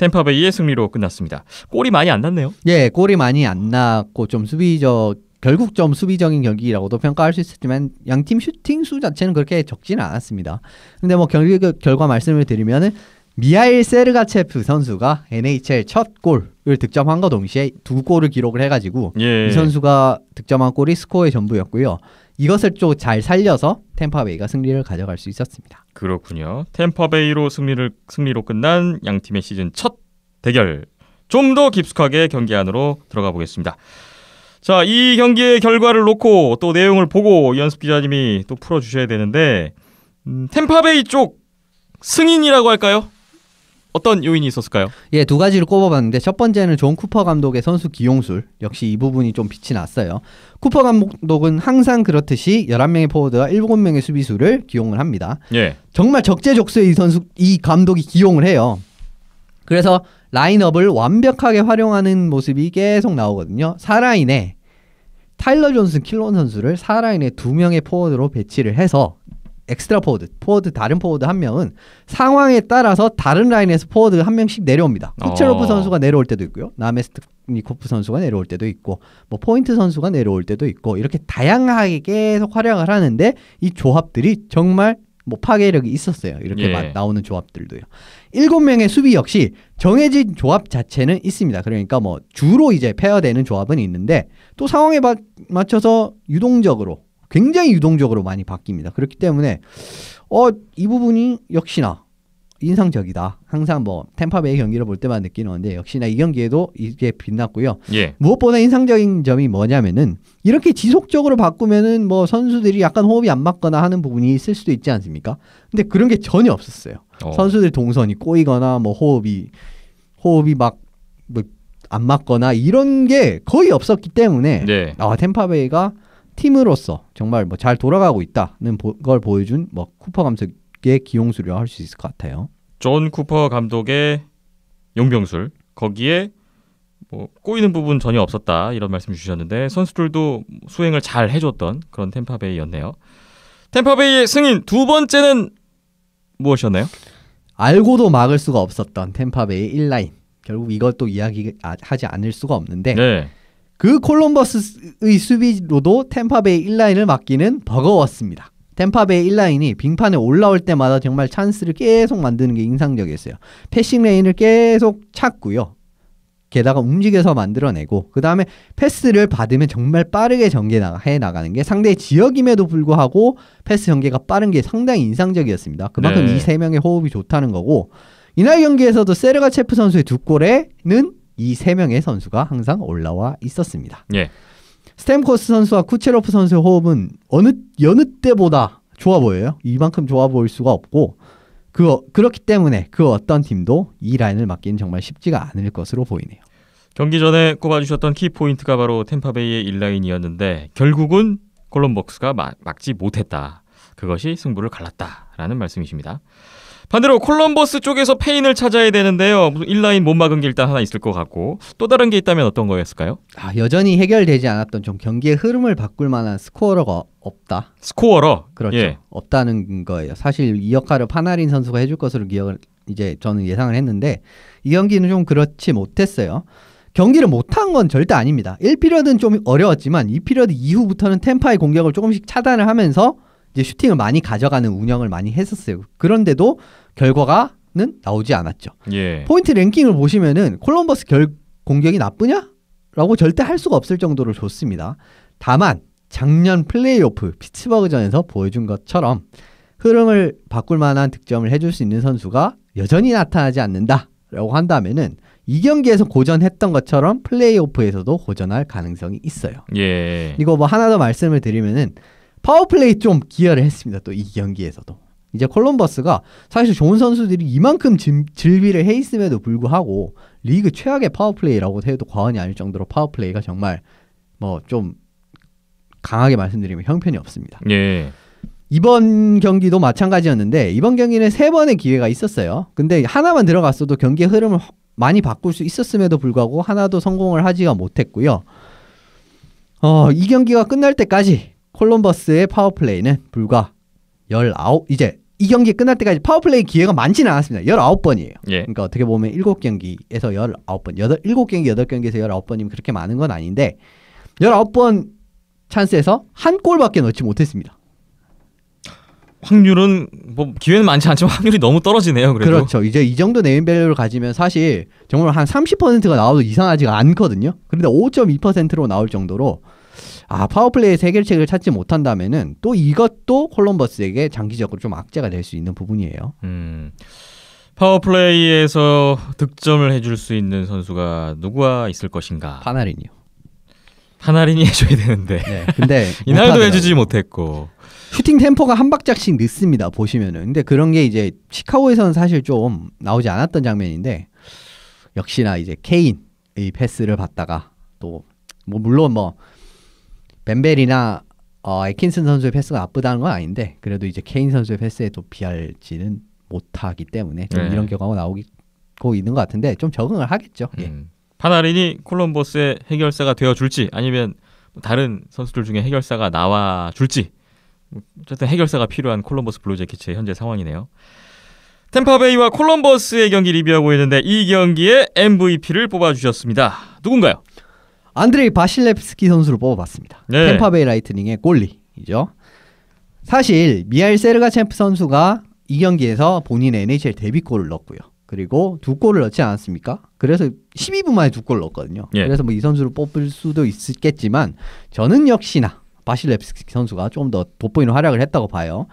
템파베이의 승리로 끝났습니다. 골이 많이 안 났네요. 예, 골이 많이 안 났고 좀 수비적 결국 좀 수비적인 경기라고도 평가할 수 있었지만 양팀 슈팅 수 자체는 그렇게 적지는 않았습니다. 근데 뭐 경기 그 결과 말씀을 드리면은 미하일 세르가체프 선수가 NHL 첫 골을 득점한과 동시에 두 골을 기록을 해가지고 예. 이 선수가 득점한 골이 스코어의 전부였고요. 이것을 좀 잘 살려서 템파베이가 승리를 가져갈 수 있었습니다. 그렇군요. 템파베이로 승리를 승리로 끝난 양 팀의 시즌 첫 대결 좀 더 깊숙하게 경기 안으로 들어가 보겠습니다. 자, 이 경기의 결과를 놓고 또 내용을 보고 연습 기자님이 또 풀어 주셔야 되는데 음, 템파베이 쪽 승인이라고 할까요? 어떤 요인이 있었을까요? 예, 두 가지를 꼽아봤는데 첫 번째는 존 쿠퍼 감독의 선수 기용술 역시 이 부분이 좀 빛이 났어요. 쿠퍼 감독은 항상 그렇듯이 11명의 포워드와 7명의 수비수를 기용을 합니다. 예. 정말 적재적소에 이 선수 이 감독이 기용을 해요. 그래서 라인업을 완벽하게 활용하는 모습이 계속 나오거든요. 사라인에 타일러 존슨 킬론 선수를 사라인에 두 명의 포워드로 배치를 해서 엑스트라 포워드, 포워드 다른 포워드 한 명은 상황에 따라서 다른 라인에서 포워드 한 명씩 내려옵니다. 쿠체로프 어. 선수가 내려올 때도 있고요. 나메스트니코프 선수가 내려올 때도 있고 뭐 포인트 선수가 내려올 때도 있고 이렇게 다양하게 계속 활약을 하는데 이 조합들이 정말 뭐 파괴력이 있었어요. 이렇게 예. 나오는 조합들도요. 일곱 명의 수비 역시 정해진 조합 자체는 있습니다. 그러니까 뭐 주로 이제 페어되는 조합은 있는데 또 상황에 맞춰서 유동적으로 굉장히 유동적으로 많이 바뀝니다. 그렇기 때문에 어, 이 부분이 역시나 인상적이다. 항상 뭐 템파베이 경기를 볼 때만 느끼는데 건 역시나 이 경기에도 이게 빛났고요. 예. 무엇보다 인상적인 점이 뭐냐면은 이렇게 지속적으로 바꾸면은 뭐 선수들이 약간 호흡이 안 맞거나 하는 부분이 있을 수도 있지 않습니까? 근데 그런 게 전혀 없었어요. 어. 선수들 동선이 꼬이거나 뭐 호흡이 호흡이 막 뭐 안 맞거나 이런 게 거의 없었기 때문에 네. 아 템파베이가 팀으로서 정말 뭐 잘 돌아가고 있다는 보, 걸 보여준 뭐 쿠퍼 감독의 기용술이라 할수 있을 것 같아요. 존 쿠퍼 감독의 용병술 거기에 뭐 꼬이는 부분 전혀 없었다 이런 말씀 주셨는데 선수들도 수행을 잘 해줬던 그런 템파베이였네요. 템파베이의 승인 두 번째는 무엇이었나요? 알고도 막을 수가 없었던 템파베이 1라인 결국 이것도 이야기하지 아, 않을 수가 없는데 네. 그 콜럼버스의 수비로도 템파베이 1라인을 맡기는 버거웠습니다. 템파베이 1라인이 빙판에 올라올 때마다 정말 찬스를 계속 만드는 게 인상적이었어요. 패싱 레인을 계속 찾고요. 게다가 움직여서 만들어내고 그 다음에 패스를 받으면 정말 빠르게 전개해 나가는 게상대 지역임에도 불구하고 패스 전개가 빠른 게 상당히 인상적이었습니다. 그만큼 네. 이세 명의 호흡이 좋다는 거고 이날 경기에서도 세르가 체프 선수의 두 골에는 이세 명의 선수가 항상 올라와 있었습니다. 예. 스템코스 선수와 쿠체로프 선수의 호흡은 어느 여느 때보다 좋아 보여요. 이만큼 좋아 보일 수가 없고 그 그렇기 때문에 그 어떤 팀도 이 라인을 맡기는 정말 쉽지가 않을 것으로 보이네요. 경기 전에 꼽아주셨던 키 포인트가 바로 템파베이의 일라인이었는데 결국은 콜럼벅스가 막지 못했다. 그것이 승부를 갈랐다라는 말씀이십니다. 반대로 콜럼버스 쪽에서 페인을 찾아야 되는데요. 1라인못 막은 게 일단 하나 있을 것 같고 또 다른 게 있다면 어떤 거였을까요? 아, 여전히 해결되지 않았던 좀 경기의 흐름을 바꿀 만한 스코어러가 없다. 스코어러. 그렇죠. 예. 없다는 거예요. 사실 이 역할을 파나린 선수가 해줄 것으로 기억을 이제 저는 예상을 했는데 이 경기는 좀 그렇지 못했어요. 경기를 못한 건 절대 아닙니다. 1피리어드는 좀 어려웠지만 2피리어드 이후부터는 템파의 공격을 조금씩 차단을 하면서 이제 슈팅을 많이 가져가는 운영을 많이 했었어요. 그런데도 결과가는 나오지 않았죠. 예. 포인트 랭킹을 보시면은 콜럼버스 결 공격이 나쁘냐? 라고 절대 할 수가 없을 정도로 좋습니다. 다만 작년 플레이오프 피츠버그전에서 보여준 것처럼 흐름을 바꿀 만한 득점을 해줄 수 있는 선수가 여전히 나타나지 않는다라고 한다면은 이 경기에서 고전했던 것처럼 플레이오프에서도 고전할 가능성이 있어요. 예. 이거 뭐 하나 더 말씀을 드리면은 파워플레이 좀 기여를 했습니다. 또 이 경기에서도. 이제 콜럼버스가 사실 좋은 선수들이 이만큼 질, 질비를 해 있음에도 불구하고 리그 최악의 파워플레이라고 해도 과언이 아닐 정도로 파워플레이가 정말 뭐 좀 강하게 말씀드리면 형편이 없습니다. 예. 이번 경기도 마찬가지였는데 이번 경기는 세 번의 기회가 있었어요. 근데 하나만 들어갔어도 경기의 흐름을 많이 바꿀 수 있었음에도 불구하고 하나도 성공을 하지가 못했고요. 어, 이 경기가 끝날 때까지 콜럼버스의 파워플레이는 불과 19 이제 이 경기 끝날 때까지 파워플레이 기회가 많지는 않았습니다. 19번이에요. 예. 그러니까 어떻게 보면 7경기에서 19번, 8, 7경기, 8경기에서 19번이면 그렇게 많은 건 아닌데 19번 찬스에서 한 골밖에 넣지 못했습니다. 확률은 뭐 기회는 많지 않지만 확률이 너무 떨어지네요. 그래도. 그렇죠. 이제 이 정도 네임 밸류를 가지면 사실 정말 한 30%가 나와도 이상하지가 않거든요. 그런데 5.2%로 나올 정도로 아 파워플레이의 해결책을 찾지 못한다면은 또 이것도 콜럼버스에게 장기적으로 좀 악재가 될 수 있는 부분이에요. 음. 파워플레이에서 득점을 해줄 수 있는 선수가 누가 있을 것인가? 파나린이요. 파나린이 해줘야 되는데. 네, 근데 <laughs> 이날도 해주지 못했고. 슈팅 템포가 한 박자씩 늦습니다. 보시면은. 근데 그런 게 이제 시카고에서는 사실 좀 나오지 않았던 장면인데 역시나 이제 케인의 패스를 받다가 또뭐 물론 뭐 벤벨이나 어, 에킨슨 선수의 패스가 나쁘다는 건 아닌데 그래도 이제 케인 선수의 패스에 도피할지는 못하기 때문에 좀 네. 이런 경우가 나오고 있는 것 같은데 좀 적응을 하겠죠. 예. 음. 예. 파나린이 콜럼버스의 해결사가 되어 줄지 아니면 뭐 다른 선수들 중에 해결사가 나와 줄지 뭐 어쨌든 해결사가 필요한 콜럼버스 블루제키츠의 현재 상황이네요. 템파베이와 콜럼버스의 경기 리뷰하고 있는데 이경기에 MVP를 뽑아주셨습니다. 누군가요? 안드레이 바실렙스키 선수를 뽑아봤습니다. 네. 템파베이 라이트닝의 골리이죠. 사실 미하일 세르가챔프 선수가 이 경기에서 본인의 NHL 데뷔골을 넣었고요. 그리고 두 골을 넣지 않았습니까? 그래서 12분 만에 두 골을 넣었거든요. 예. 그래서 뭐 이 선수를 뽑을 수도 있겠지만 저는 역시나 바실렙스키 선수가 좀 더 돋보이는 활약을 했다고 봐요.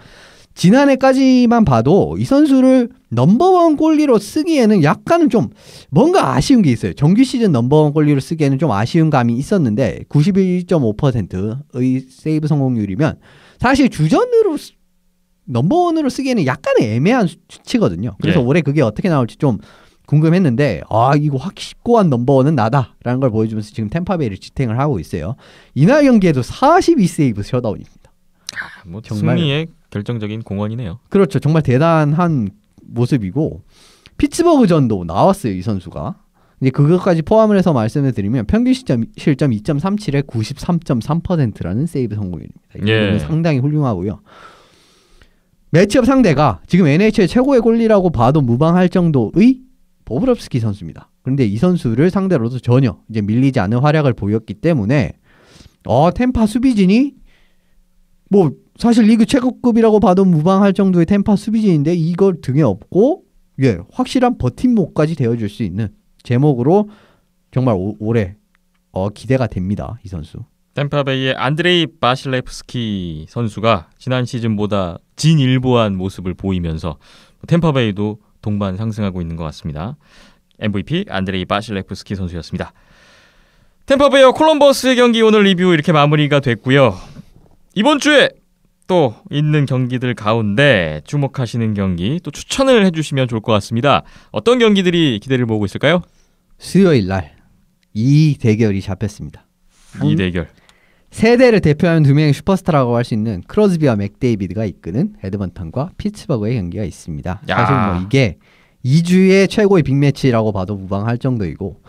지난해까지만 봐도 이 선수를 넘버원 골리로 쓰기에는 약간은 좀 뭔가 아쉬운 게 있어요. 정규 시즌 넘버원 골리로 쓰기에는 좀 아쉬운 감이 있었는데 91.5%의 세이브 성공률이면 사실 주전으로 넘버원으로 쓰기에는 약간의 애매한 수치거든요. 그래서 예. 올해 그게 어떻게 나올지 좀 궁금했는데 아 이거 확고한 넘버원은 나다라는 걸 보여주면서 지금 템파베이를 지탱을 하고 있어요. 이날 경기에도 42세이브 셧다운입니다. 아, 뭐 정말 승리의 결정적인 공헌이네요. 그렇죠. 정말 대단한 모습이고 피츠버그전도 나왔어요 이 선수가. 이제 그것까지 포함을 해서 말씀을 드리면 평균 실점, 실점 2.37에 93.3%라는 세이브 성공률입니다. 예. 상당히 훌륭하고요. 매치업 상대가 지금 NH의 최고의 골리라고 봐도 무방할 정도의 보브롭스키 선수입니다. 그런데 이 선수를 상대로도 전혀 이제 밀리지 않은 활약을 보였기 때문에 어 템파 수비진이 뭐 사실 리그 최고급이라고 봐도 무방할 정도의 템파 수비진인데 이걸 등에 업고 예 확실한 버팀목까지 되어줄 수 있는 제목으로 정말 오, 올해 어, 기대가 됩니다 이 선수. 템파베이의 안드레이 바실레프스키 선수가 지난 시즌보다 진일보한 모습을 보이면서 템파베이도 동반 상승하고 있는 것 같습니다. MVP 안드레이 바실레프스키 선수였습니다. 템파베이와 콜럼버스의 경기 오늘 리뷰 이렇게 마무리가 됐고요. 이번 주에 또 있는 경기들 가운데 주목하시는 경기 또 추천을 해주시면 좋을 것 같습니다. 어떤 경기들이 기대를 모으고 있을까요? 수요일 날 이 대결이 잡혔습니다. 이 대결. 세대를 대표하는 두 명의 슈퍼스타라고 할 수 있는 크로즈비와 맥데이비드가 이끄는 에드먼턴과 피츠버그의 경기가 있습니다. 야. 사실 뭐 이게 2주의 최고의 빅매치라고 봐도 무방할 정도이고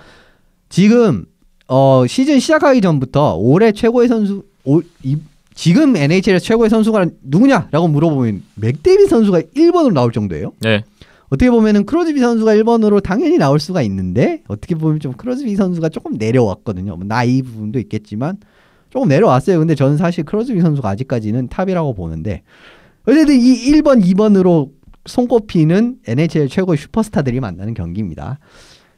지금 어, 시즌 시작하기 전부터 올해 최고의 선수 올, 이, 지금 n h l 최고의 선수가 누구냐라고 물어보면 맥데이비 선수가 1번으로 나올 정도예요. 네. 어떻게 보면은 크로즈비 선수가 1번으로 당연히 나올 수가 있는데 어떻게 보면 좀 크로즈비 선수가 조금 내려왔거든요. 뭐 나이 부분도 있겠지만 조금 내려왔어요. 근데 저는 사실 크로즈비 선수가 아직까지는 탑이라고 보는데 어쨌든 이 1번, 2번으로 손꼽히는 NHL 최고의 슈퍼스타들이 만나는 경기입니다.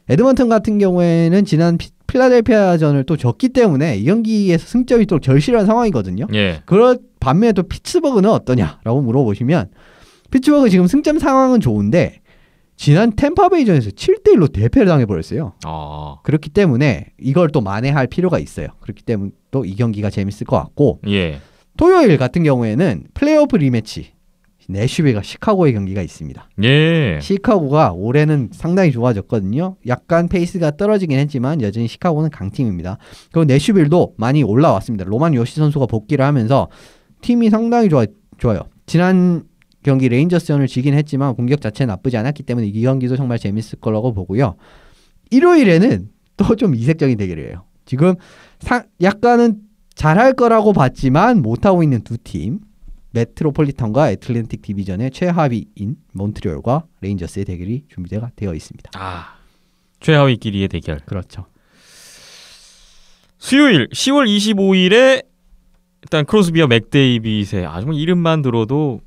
에드먼턴 같은 경우에는 지난 필라델피아전을 또 졌기 때문에 이 경기에서 승점이 또 절실한 상황이거든요. 예. 그럴 반면에 또 피츠버그는 어떠냐라고 물어보시면 피츠버그 지금 승점 상황은 좋은데 지난 템파베이전에서 7대 1로 대패를 당해 버렸어요. 아. 그렇기 때문에 이걸 또 만회할 필요가 있어요. 그렇기 때문에 또 이 경기가 재밌을 것 같고 예. 토요일 같은 경우에는 플레이오프 리매치 애슈베가 시카고의 경기가 있습니다. 예. 시카고가 올해는 상당히 좋아졌거든요. 약간 페이스가 떨어지긴 했지만 여전히 시카고는 강팀입니다. 그리고 애슈빌도 많이 올라왔습니다. 로만 요시 선수가 복귀를 하면서 팀이 상당히 좋아, 좋아요. 지난 경기 레인저스전을 지긴 했지만 공격 자체는 나쁘지 않았기 때문에 이 경기도 정말 재밌을 거라고 보고요. 일요일에는 또 좀 이색적인 대결이에요. 지금 사, 약간은 잘할 거라고 봤지만 못하고 있는 두 팀. 메트로폴리턴과 애틀랜틱 디비전의 최하위인 몬트리올과 레인저스의 대결이 준비가 되어 있습니다. 아, 최하위끼리의 대결. 그렇죠. 수요일 10월 25일에 일단 크로스비와 맥데이빗의 아주 뭐 이름만 들어도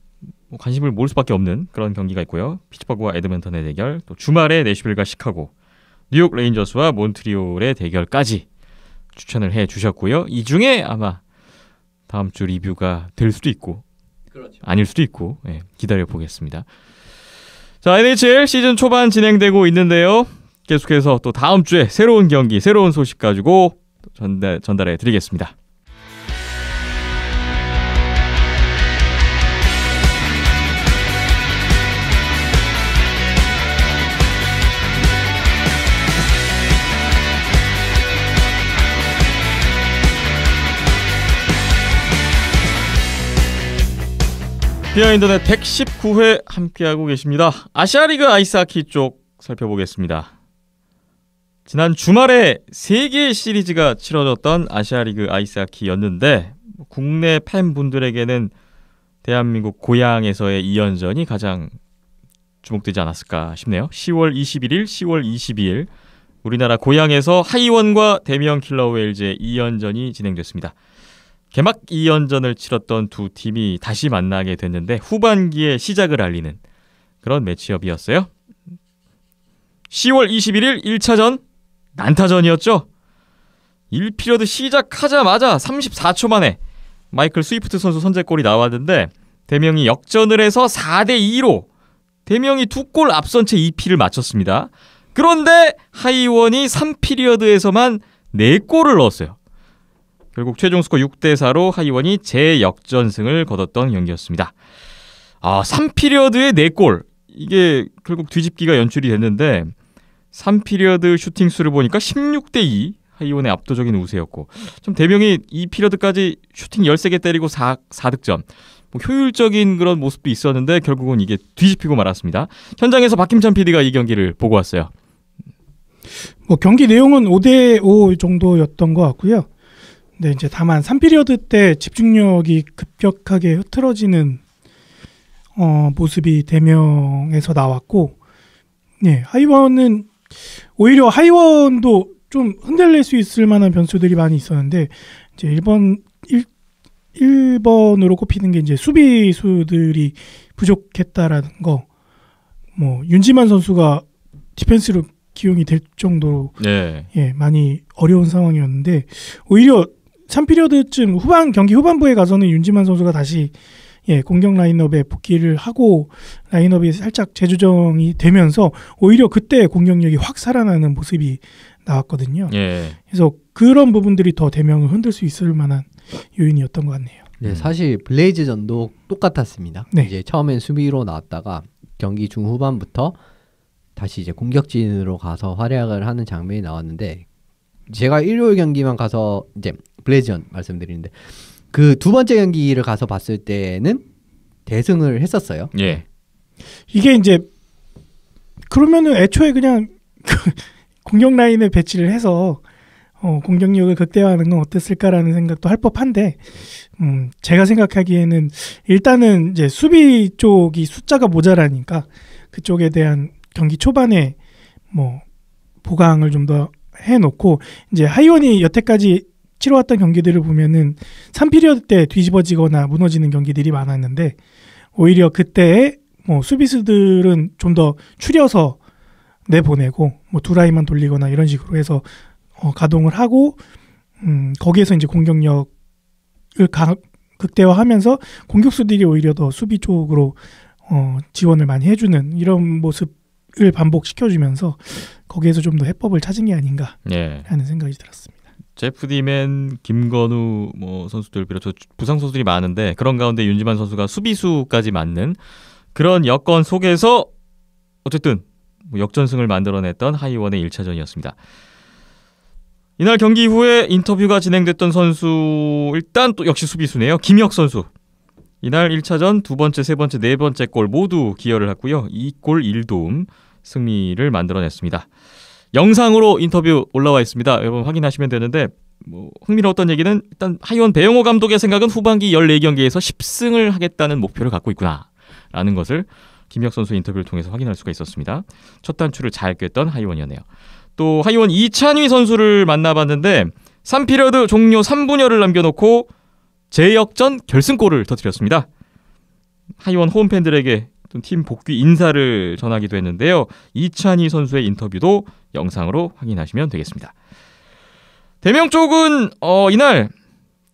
뭐 관심을 모을 수밖에 없는 그런 경기가 있고요. 피츠버그와 에드먼턴의 대결, 또 주말에 내슈빌과 시카고, 뉴욕 레인저스와 몬트리올의 대결까지 추천을 해 주셨고요. 이 중에 아마 다음 주 리뷰가 될 수도 있고 그렇죠. 아닐 수도 있고 예, 기다려 보겠습니다. 자 NHL 시즌 초반 진행되고 있는데요. 계속해서 또 다음 주에 새로운 경기, 새로운 소식 가지고 전달 전달해 드리겠습니다. 비하인드넷 119회 함께하고 계십니다. 아시아리그 아이스하키 쪽 살펴보겠습니다. 지난 주말에 세개의 시리즈가 치러졌던 아시아리그 아이스하키였는데 국내 팬분들에게는 대한민국 고향에서의 2연전이 가장 주목되지 않았을까 싶네요. 10월 21일, 10월 22일 우리나라 고향에서 하이원과 대명 킬러웨일즈의 2연전이 진행됐습니다. 개막 2연전을 치렀던 두 팀이 다시 만나게 됐는데 후반기에 시작을 알리는 그런 매치업이었어요. 10월 21일 1차전 난타전이었죠. 1피리어드 시작하자마자 34초 만에 마이클 스위프트 선수 선제골이 나왔는데 대명이 역전을 해서 4대 2로 대명이 두 골 앞선 채 2피를 마쳤습니다. 그런데 하이원이 3피리어드에서만 4골을 넣었어요. 결국 최종 스코어 6대 4로 하이원이 재역전승을 거뒀던 경기였습니다. 아, 3피리어드의 4골. 이게 결국 뒤집기가 연출이 됐는데 3피리어드 슈팅 수를 보니까 16대 2 하이원의 압도적인 우세였고 좀 대명이 2피리어드까지 슈팅 13개 때리고 4 4득점. 뭐 효율적인 그런 모습도 있었는데 결국은 이게 뒤집히고 말았습니다. 현장에서 박김찬 PD가 이 경기를 보고 왔어요. 뭐 경기 내용은 5대 5 정도였던 것 같고요. 네, 이제 다만 3피리어드 때 집중력이 급격하게 흐트러지는 어, 모습이 대명에서 나왔고, 네, 예, 하이원은 오히려 하이원도 좀 흔들릴 수 있을 만한 변수들이 많이 있었는데, 이제 1번, 1, 1번으로 꼽히는 게 이제 수비수들이 부족했다라는 거, 뭐, 윤지만 선수가 디펜스로 기용이 될 정도로, 네. 예, 많이 어려운 상황이었는데, 오히려 3피리어드쯤 후반 경기 후반부에 가서는 윤지만 선수가 다시 예, 공격 라인업에 복귀를 하고 라인업이 살짝 재조정이 되면서 오히려 그때 공격력이 확 살아나는 모습이 나왔거든요. 예. 그래서 그런 부분들이 더 대명을 흔들 수 있을 만한 요인이었던 것 같네요. 네, 음. 사실 블레이즈전도 똑같았습니다. 네. 이제 처음엔 수비로 나왔다가 경기 중후반부터 다시 이제 공격진으로 가서 활약을 하는 장면이 나왔는데 제가 일요일 경기만 가서 이제 블레지언 말씀드리는데 그 두 번째 경기를 가서 봤을 때는 대승을 했었어요. 예. 이게 이제 그러면은 애초에 그냥 그 <laughs> 공격 라인에 배치를 해서 어, 공격력을 극대화하는 건 어땠을까라는 생각도 할 법한데, 음, 제가 생각하기에는 일단은 이제 수비 쪽이 숫자가 모자라니까 그쪽에 대한 경기 초반에 뭐 보강을 좀 더 해놓고 이제 하이원이 여태까지 치러왔던 경기들을 보면은 3피리어드 때 뒤집어지거나 무너지는 경기들이 많았는데 오히려 그때 뭐 수비수들은 좀 더 추려서 내보내고 뭐두라이만 돌리거나 이런 식으로 해서 어, 가동을 하고 음, 거기에서 이제 공격력을 강, 극대화하면서 공격수들이 오히려 더 수비 쪽으로 어, 지원을 많이 해주는 이런 모습을 반복시켜주면서 거기에서 좀 더 해법을 찾은 게 아닌가 하는 예. 생각이 들었습니다. 제프 디맨, 김건우 뭐 선수들 비롯해 부상 선수들이 많은데 그런 가운데 윤지만 선수가 수비수까지 맞는 그런 여건 속에서 어쨌든 뭐 역전승을 만들어냈던 하이원의 1차전이었습니다. 이날 경기 후에 인터뷰가 진행됐던 선수 일단 또 역시 수비수네요. 김혁 선수. 이날 1차전 두 번째, 세 번째, 네 번째 골 모두 기여를 했고요. 이 골 1도움 승리를 만들어냈습니다. 영상으로 인터뷰 올라와 있습니다. 여러분 확인하시면 되는데 뭐 흥미로웠던 얘기는 일단 하이원 배영호 감독의 생각은 후반기 14경기에서 10승을 하겠다는 목표를 갖고 있구나라는 것을 김혁 선수 인터뷰를 통해서 확인할 수가 있었습니다. 첫 단추를 잘 꿰던 하이원이었네요. 또 하이원 이찬휘 선수를 만나봤는데 3피리어드 종료 3분여를 남겨놓고 재역전 결승골을 터뜨렸습니다. 하이원 홈팬들에게 팀 복귀 인사를 전하기도 했는데요. 이찬희 선수의 인터뷰도 영상으로 확인하시면 되겠습니다. 대명 쪽은 어, 이날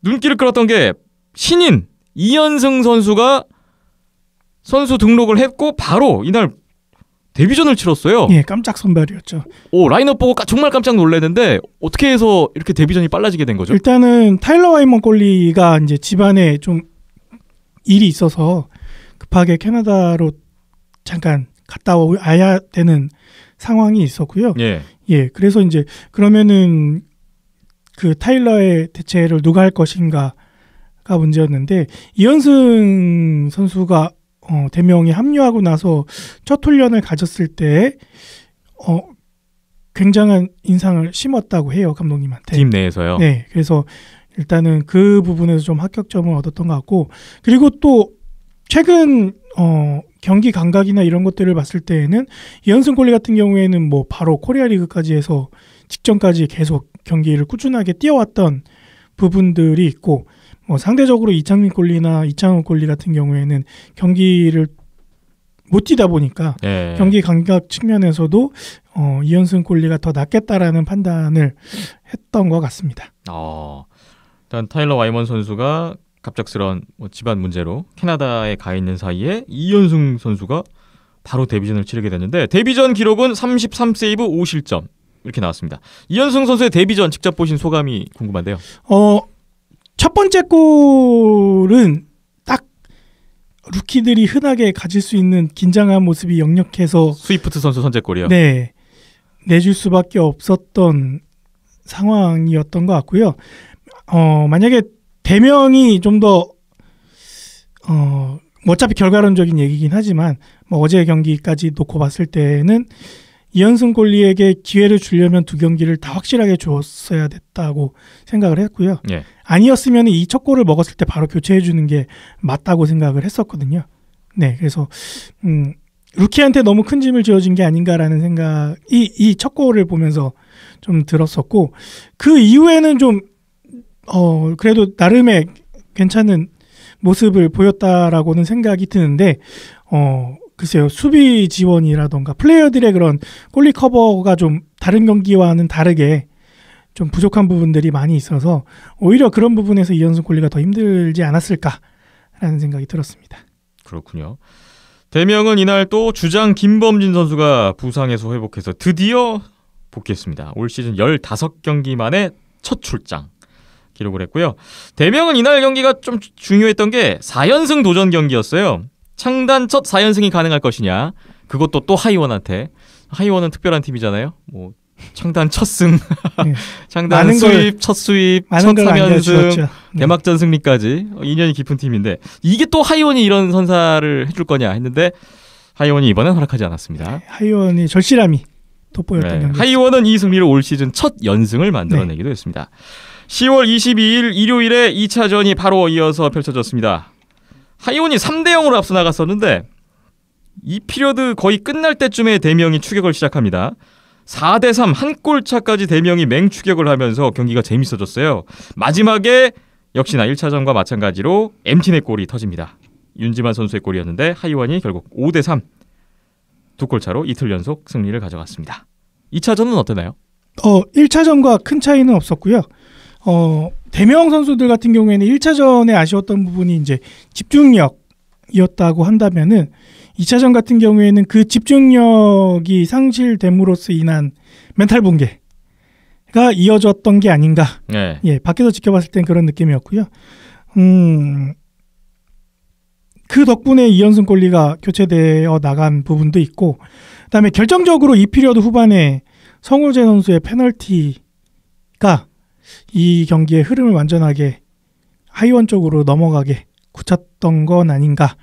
눈길을 끌었던 게 신인 이현승 선수가 선수 등록을 했고 바로 이날 데뷔전을 치렀어요. 예, 깜짝 선발이었죠. 오 라인업 보고 까, 정말 깜짝 놀랐는데 어떻게 해서 이렇게 데뷔전이 빨라지게 된 거죠? 일단은 타일러 와이먼 골리가 이제 집안에 좀 일이 있어서 급하게 캐나다로 잠깐 갔다 와야 되는 상황이 있었고요. 예. 예. 그래서 이제 그러면은 그 타일러의 대체를 누가 할 것인가가 문제였는데 이현승 선수가 어, 대명이 합류하고 나서 첫 훈련을 가졌을 때 어, 굉장한 인상을 심었다고 해요 감독님한테 팀 내에서요. 네, 그래서 일단은 그 부분에서 좀 합격점을 얻었던 것 같고 그리고 또 최근 어 경기 감각이나 이런 것들을 봤을 때에는 이현승 골리 같은 경우에는 뭐 바로 코리아 리그까지 해서 직전까지 계속 경기를 꾸준하게 뛰어왔던 부분들이 있고 뭐 상대적으로 이창민 골리나 이창호 골리 같은 경우에는 경기를 못 뛰다 보니까 네. 경기 감각 측면에서도 어, 이현승 골리가 더 낫겠다라는 판단을 했던 것 같습니다. 어, 일단 타일러 와이먼 선수가 갑작스런 뭐 집안 문제로 캐나다에 가 있는 사이에 이현승 선수가 바로 데뷔전을 치르게 됐는데 데뷔전 기록은 33세이브 5실점 이렇게 나왔습니다. 이현승 선수의 데뷔전 직접 보신 소감이 궁금한데요. 어, 첫 번째 골은 딱 루키들이 흔하게 가질 수 있는 긴장한 모습이 역력해서 스위프트 선수 선제골이요. 네. 내줄 수밖에 없었던 상황이었던 것 같고요. 어, 만약에 대명이 좀 더 어, 어차피 결과론적인 얘기긴 하지만 뭐 어제 경기까지 놓고 봤을 때는 이현승 골리에게 기회를 주려면 두 경기를 다 확실하게 줬어야 됐다고 생각을 했고요. 예. 아니었으면 이 첫 골을 먹었을 때 바로 교체해 주는 게 맞다고 생각을 했었거든요. 네, 그래서 음, 루키한테 너무 큰 짐을 지어진게 아닌가라는 생각이 이 첫 골을 보면서 좀 들었었고 그 이후에는 좀 어, 그래도 나름의 괜찮은 모습을 보였다라고는 생각이 드는데, 어, 글쎄요, 수비 지원이라던가 플레이어들의 그런 골리 커버가 좀 다른 경기와는 다르게 좀 부족한 부분들이 많이 있어서 오히려 그런 부분에서 이현승 골리가 더 힘들지 않았을까라는 생각이 들었습니다. 그렇군요. 대명은 이날 또 주장 김범진 선수가 부상에서 회복해서 드디어 복귀했습니다. 올 시즌 15경기 만에 첫 출장. 기록을 했고요. 대명은 이날 경기가 좀 중요했던 게 4연승 도전 경기였어요. 창단 첫 4연승이 가능할 것이냐. 그것도 또 하이원한테. 하이원은 특별한 팀이잖아요. 뭐 창단 첫 승, 네. <laughs> 창단 수입, 걸, 첫 수입, 첫 3연승, 대막전 승리까지 어, 인연이 깊은 팀인데 이게 또 하이원이 이런 선사를 해줄 거냐 했는데 하이원이 이번엔 허락하지 않았습니다. 네, 하이원이 절실함이 돋보였던 네. 경기. 하이원은 이 승리로 올 시즌 첫 연승을 만들어내기도 네. 했습니다. 10월 22일 일요일에 2차전이 바로 이어서 펼쳐졌습니다. 하이온이 3대 0으로 앞서 나갔었는데 이 피리어드 거의 끝날 때쯤에 대명이 추격을 시작합니다. 4대 3 한 골 차까지 대명이 맹추격을 하면서 경기가 재밌어졌어요. 마지막에 역시나 1차전과 마찬가지로 엠티의 골이 터집니다. 윤지만 선수의 골이었는데 하이원이 결국 5대 3 두 골 차로 이틀 연속 승리를 가져갔습니다. 2차전은 어땠나요? 어, 1차전과 큰 차이는 없었고요. 어, 대명 선수들 같은 경우에는 1차전에 아쉬웠던 부분이 이제 집중력이었다고 한다면은 2차전 같은 경우에는 그 집중력이 상실됨으로써 인한 멘탈 붕괴가 이어졌던 게 아닌가. 네. 예, 밖에서 지켜봤을 땐 그런 느낌이었고요. 음, 그 덕분에 이연승 권리가 교체되어 나간 부분도 있고, 그다음에 결정적으로 이 피리어드 후반에 성우재 선수의 페널티가 이 경기의 흐름을 완전하게 하이원 쪽으로 넘어가게 굳혔던 건 아닌가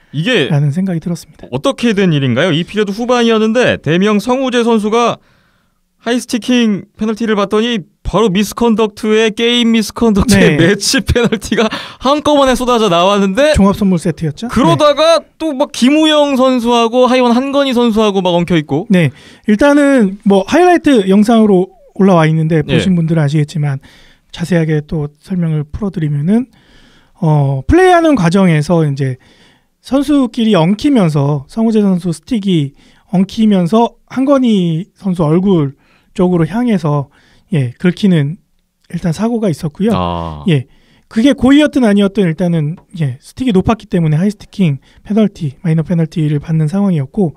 라는 생각이 들었습니다. 어떻게 된 일인가요? 이 피리어드 후반이었는데 대명 성우재 선수가 하이스티킹 페널티를 봤더니 바로 미스컨덕트의 게임 미스컨덕트의 네. 매치 페널티가 한꺼번에 쏟아져 나왔는데 종합 선물 세트였죠. 그러다가 네. 또막 김우영 선수하고 하이원 한건희 선수하고 막 엉켜 있고. 네, 일단은 뭐 하이라이트 영상으로 올라와 있는데 보신 네. 분들은 아시겠지만 자세하게 또 설명을 풀어드리면은 어, 플레이하는 과정에서 이제 선수끼리 엉키면서 성우재 선수 스틱이 엉키면서 한건희 선수 얼굴 쪽으로 향해서 예 긁히는 일단 사고가 있었고요. 아. 예 그게 고의였든 아니었든 일단은 예 스틱이 높았기 때문에 하이스티킹 페널티 마이너 페널티를 받는 상황이었고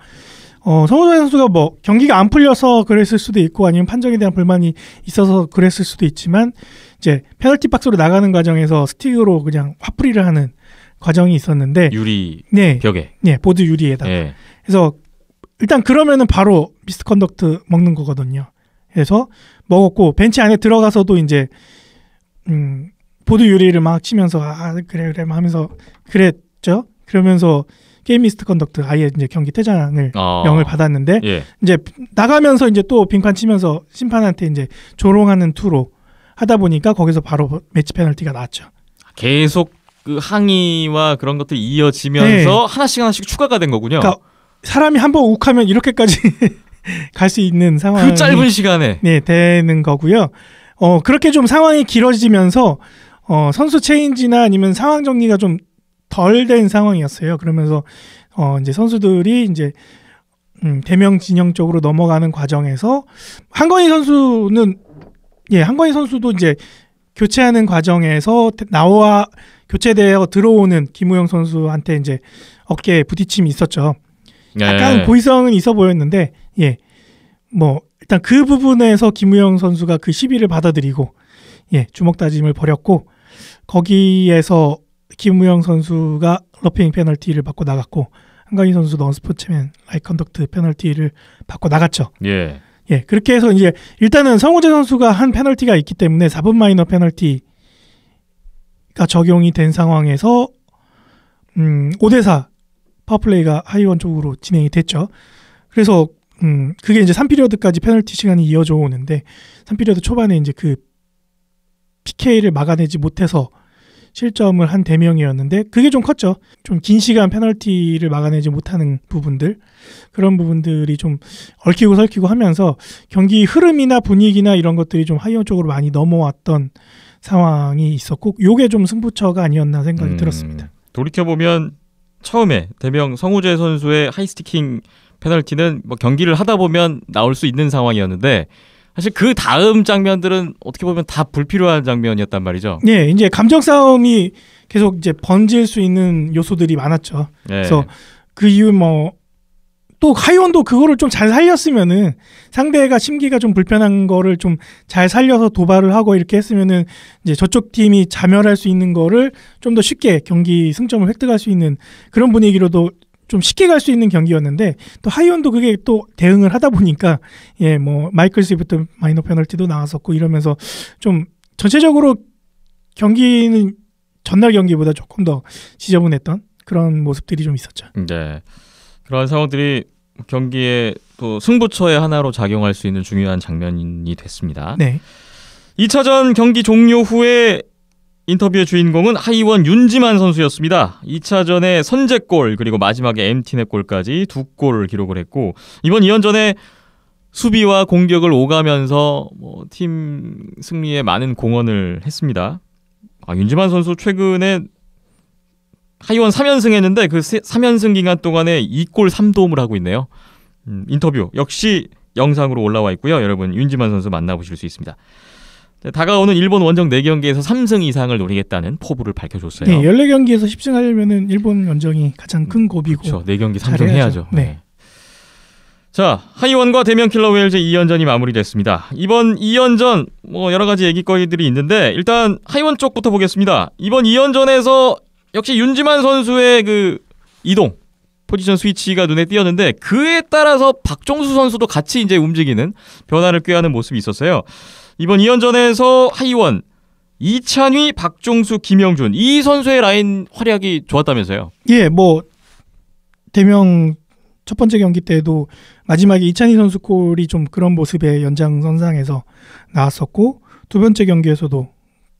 어, 성우정 선수가 뭐 경기가 안 풀려서 그랬을 수도 있고 아니면 판정에 대한 불만이 있어서 그랬을 수도 있지만 이제 페널티 박스로 나가는 과정에서 스틱으로 그냥 화풀이를 하는 과정이 있었는데 유리 네, 벽에 네 보드 유리에다가 네. 그래서 일단 그러면은 바로 미스 컨덕트 먹는 거거든요. 그래서 먹었고 벤치 안에 들어가서도 이제 음 보드 유리를 막 치면서 아 그래 그래 막 하면서 그랬죠. 그러면서 게임 미스트 컨덕트 아예 이제 경기 퇴장을 어. 명을 받았는데 예. 이제 나가면서 이제 또 빙판 치면서 심판한테 이제 조롱하는 투로 하다 보니까 거기서 바로 매치 페널티가 나왔죠. 계속 그 항의와 그런 것들이 어지면서 네. 하나씩 하나씩 추가가 된 거군요. 그러니까 사람이 한 번 욱하면 이렇게까지 <laughs> 갈 수 있는 상황. 그 짧은 시간에. 네, 되는 거고요. 어, 그렇게 좀 상황이 길어지면서 어, 선수 체인지나 아니면 상황 정리가 좀 덜된 상황이었어요. 그러면서 어 이제 선수들이 이제 음, 대명 진영 쪽으로 넘어가는 과정에서 한건희 선수는 예 한건희 선수도 이제 교체하는 과정에서 나와 교체되어 들어오는 김우영 선수한테 이제 어깨에 부딪힘이 있었죠. 네. 약간 네. 고의성은 있어 보였는데 예. 뭐 일단 그 부분에서 김우영 선수가 그 시비를 받아들이고 예, 주먹 다짐을 벌였고 거기에서 김우영 선수가 러핑 페널티를 받고 나갔고 한강인 선수 넌스포츠맨 라이 컨덕트 페널티를 받고 나갔죠. 예. 예. 그렇게 해서 이제 일단은 성우재 선수가 한 페널티가 있기 때문에 4분 마이너 페널티가 적용이 된 상황에서 음, 5대 4 파워플레이가 하이원 쪽으로 진행이 됐죠. 그래서 음, 그게 이제 3피리어드까지 페널티 시간이 이어져 오는데 3피리어드 초반에 이제 그 PK를 막아내지 못해서 실점을 한 대명이었는데 그게 좀 컸죠. 좀 긴 시간 페널티를 막아내지 못하는 부분들 그런 부분들이 좀 얽히고 설키고 하면서 경기 흐름이나 분위기나 이런 것들이 좀 하이온 쪽으로 많이 넘어왔던 상황이 있었고 요게 좀 승부처가 아니었나 생각이 음, 들었습니다. 돌이켜 보면 처음에 대명 성우재 선수의 하이스티킹 페널티는 뭐 경기를 하다 보면 나올 수 있는 상황이었는데 사실 그 다음 장면들은 어떻게 보면 다 불필요한 장면이었단 말이죠. 네, 이제 감정 싸움이 계속 이제 번질 수 있는 요소들이 많았죠. 네. 그래서 그 이후 뭐 또 하이원도 그거를 좀 잘 살렸으면은 상대가 심기가 좀 불편한 거를 좀 잘 살려서 도발을 하고 이렇게 했으면은 이제 저쪽 팀이 자멸할 수 있는 거를 좀 더 쉽게 경기 승점을 획득할 수 있는 그런 분위기로도 좀 쉽게 갈 수 있는 경기였는데 또 하이온도 그게 또 대응을 하다 보니까 예 뭐 마이클 스위프트 마이너 페널티도 나왔었고 이러면서 좀 전체적으로 경기는 전날 경기보다 조금 더 지저분했던 그런 모습들이 좀 있었죠. 네. 그런 상황들이 경기에 또 승부처의 하나로 작용할 수 있는 중요한 장면이 됐습니다. 네. 2차전 경기 종료 후에 인터뷰의 주인공은 하이원 윤지만 선수였습니다. 2차전에 선제골 그리고 마지막에 엠티넷 골까지 두 골을 기록을 했고 이번 2연전에 수비와 공격을 오가면서 뭐팀 승리에 많은 공헌을 했습니다. 아, 윤지만 선수 최근에 하이원 3연승 했는데 그 3연승 기간 동안에 2골 3도움을 하고 있네요. 음, 인터뷰 역시 영상으로 올라와 있고요. 여러분 윤지만 선수 만나보실 수 있습니다. 네, 다가오는 일본 원정 4경기에서 3승 이상을 노리겠다는 포부를 밝혀줬어요. 네, 14경기에서 10승 하려면 일본 원정이 가장 큰 고비고. 그렇죠. 4경기 3승 해야죠. 네. 네. 자, 하이원과 대면 킬러 웨일즈 2연전이 마무리됐습니다. 이번 2연전 뭐 여러 가지 얘기거리들이 있는데 일단 하이원 쪽부터 보겠습니다. 이번 2연전에서 역시 윤지만 선수의 그 이동 포지션 스위치가 눈에 띄었는데 그에 따라서 박종수 선수도 같이 이제 움직이는 변화를 꾀하는 모습이 있었어요. 이번 2연전에서 하이원, 이찬휘, 박종수, 김영준 이 선수의 라인 활약이 좋았다면서요? 예, 뭐 대명 첫 번째 경기 때도 마지막에 이찬희 선수 골이 좀 그런 모습의 연장선상에서 나왔었고 두 번째 경기에서도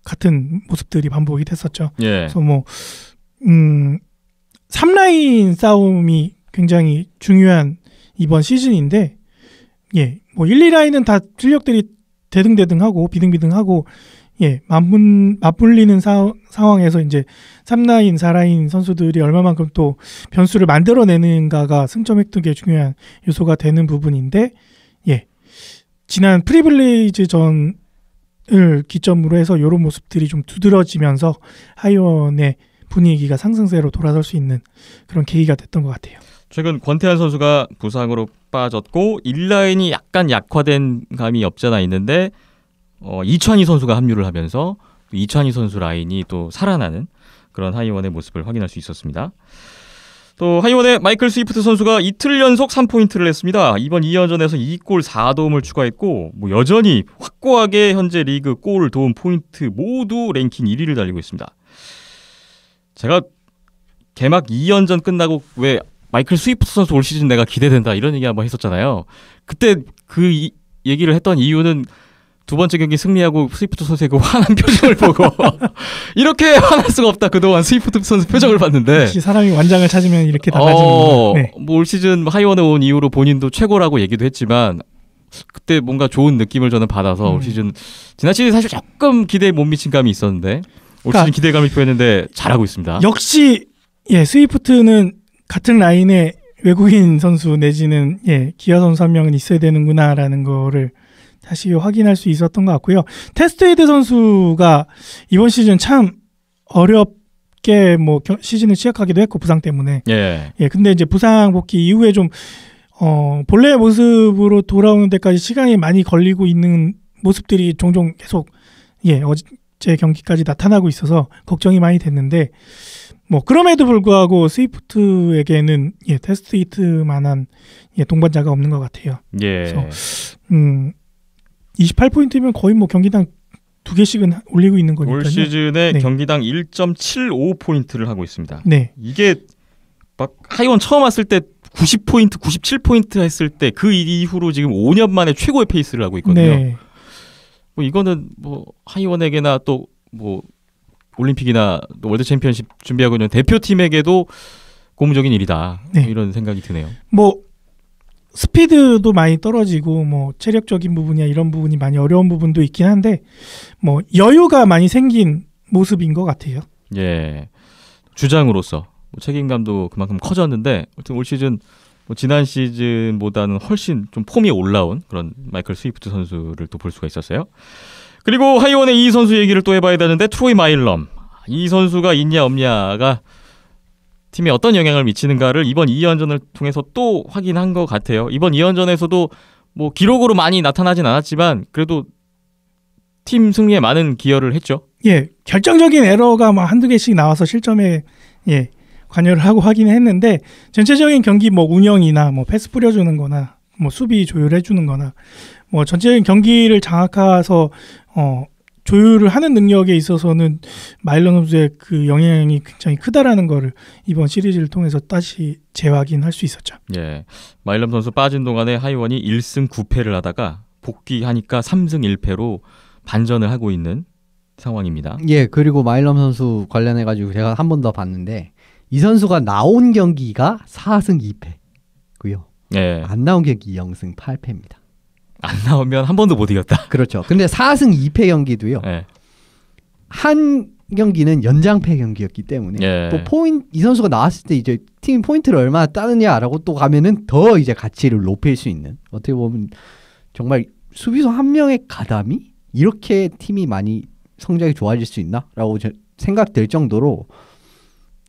같은 모습들이 반복이 됐었죠. 예. 그래서 뭐 음, 3라인 싸움이 굉장히 중요한 이번 시즌인데 예, 뭐 1, 2라인은 다 실력들이 대등대등하고 비등비등하고 예, 맞분, 맞불리는 사, 상황에서 이제 3라인, 4라인 선수들이 얼마만큼 또 변수를 만들어내는가가 승점 획득의 중요한 요소가 되는 부분인데, 예. 지난 프리블리즈 전을 기점으로 해서 이런 모습들이 좀 두드러지면서 하이원의 분위기가 상승세로 돌아설 수 있는 그런 계기가 됐던 것 같아요. 최근 권태환 선수가 부상으로 빠졌고 1라인이 약간 약화된 감이 없지 않아 있는데 어, 이찬희 선수가 합류를 하면서 이찬희 선수 라인이 또 살아나는 그런 하이원의 모습을 확인할 수 있었습니다. 또 하이원의 마이클 스위프트 선수가 이틀 연속 3포인트를 냈습니다. 이번 2연전에서 2골 4도움을 추가했고 뭐 여전히 확고하게 현재 리그 골 도움 포인트 모두 랭킹 1위를 달리고 있습니다. 제가 개막 2연전 끝나고 왜 마이클 스위프트 선수 올 시즌 내가 기대된다 이런 얘기 한번 했었잖아요. 그때 그 이, 얘기를 했던 이유는 두 번째 경기 승리하고 스위프트 선수의 그 화난 <laughs> 표정을 보고 <laughs> 이렇게 화날 수가 없다 그동안 스위프트 선수 표정을 봤는데 사람이 완장을 찾으면 이렇게 달가지는 어, 네. 뭐올 시즌 하이원에 온 이후로 본인도 최고라고 얘기도 했지만 그때 뭔가 좋은 느낌을 저는 받아서 음. 올 시즌 지난 시즌 사실 조금 기대에 못 미친 감이 있었는데 올 그러니까, 시즌 기대감을 표했는데 잘하고 있습니다. 역시 예 스위프트는 같은 라인에 외국인 선수 내지는 예, 기아 선수 한 명은 있어야 되는구나라는 거를 다시 확인할 수 있었던 것 같고요. 테스트에드 선수가 이번 시즌 참 어렵게 뭐 시즌을 시작하기도 했고 부상 때문에 예. 예 근데 이제 부상 복귀 이후에 좀 어, 본래의 모습으로 돌아오는 데까지 시간이 많이 걸리고 있는 모습들이 종종 계속 예 어제 경기까지 나타나고 있어서 걱정이 많이 됐는데 뭐 그럼에도 불구하고 스위프트에게는 예, 테스트 히트만한 예, 동반자가 없는 것 같아요. 예. 그래서 음 28포인트면 거의 뭐 경기당 두 개씩은 올리고 있는 거니까요. 올 시즌에 네. 경기당 1.75포인트를 하고 있습니다. 네. 이게 막 하이원 처음 왔을 때 90포인트, 97포인트 했을 때 그 이후로 지금 5년 만에 최고의 페이스를 하고 있거든요. 네. 뭐 이거는 뭐 하이원에게나 또뭐 올림픽이나 월드 챔피언십 준비하고 있는 대표팀에게도 고무적인 일이다. 네. 이런 생각이 드네요. 뭐 스피드도 많이 떨어지고 뭐 체력적인 부분이나 이런 부분이 많이 어려운 부분도 있긴 한데 뭐 여유가 많이 생긴 모습인 것 같아요. 예. 주장으로서 뭐 책임감도 그만큼 커졌는데 아무튼 올 시즌 뭐 지난 시즌보다는 훨씬 좀 폼이 올라온 그런 마이클 스위프트 선수를 또 볼 수가 있었어요. 그리고 하이원의 이 선수 얘기를 또 해봐야 되는데 트로이 마일럼 이 선수가 있냐 없냐가 팀에 어떤 영향을 미치는가를 이번 2연전을 통해서 또 확인한 것 같아요. 이번 2연전에서도 뭐 기록으로 많이 나타나진 않았지만 그래도 팀 승리에 많은 기여를 했죠. 예, 결정적인 에러가 뭐 한두 개씩 나와서 실점에 예, 관여를 하고 확인을 했는데 전체적인 경기 뭐 운영이나 뭐 패스 뿌려주는 거나 뭐 수비 조율해 주는 거나 뭐 전체적인 경기를 장악해서 어, 조율을 하는 능력에 있어서는 마일런 선수의 그 영향이 굉장히 크다라는 거를 이번 시리즈를 통해서 다시 재확인할 수 있었죠. 예. 마일런 선수 빠진 동안에 하이원이 1승 9패를 하다가 복귀하니까 3승 1패로 반전을 하고 있는 상황입니다. 예, 그리고 마일럼 선수 관련해 가지고 제가 한 번 더 봤는데 이 선수가 나온 경기가 4승 2패고요. 예. 안 나온 경기 0승 8패입니다. 안 나오면 한 번도 못 이겼다. 그렇죠. 근데 4승 2패 경기도요. 네. 한 경기는 연장패 경기였기 때문에 예. 또 포인 이 선수가 나왔을 때 이제 팀 포인트를 얼마나 따느냐라고 또 가면은 더 이제 가치를 높일 수 있는 어떻게 보면 정말 수비수 한 명의 가담이 이렇게 팀이 많이 성적이 좋아질 수 있나라고 생각될 정도로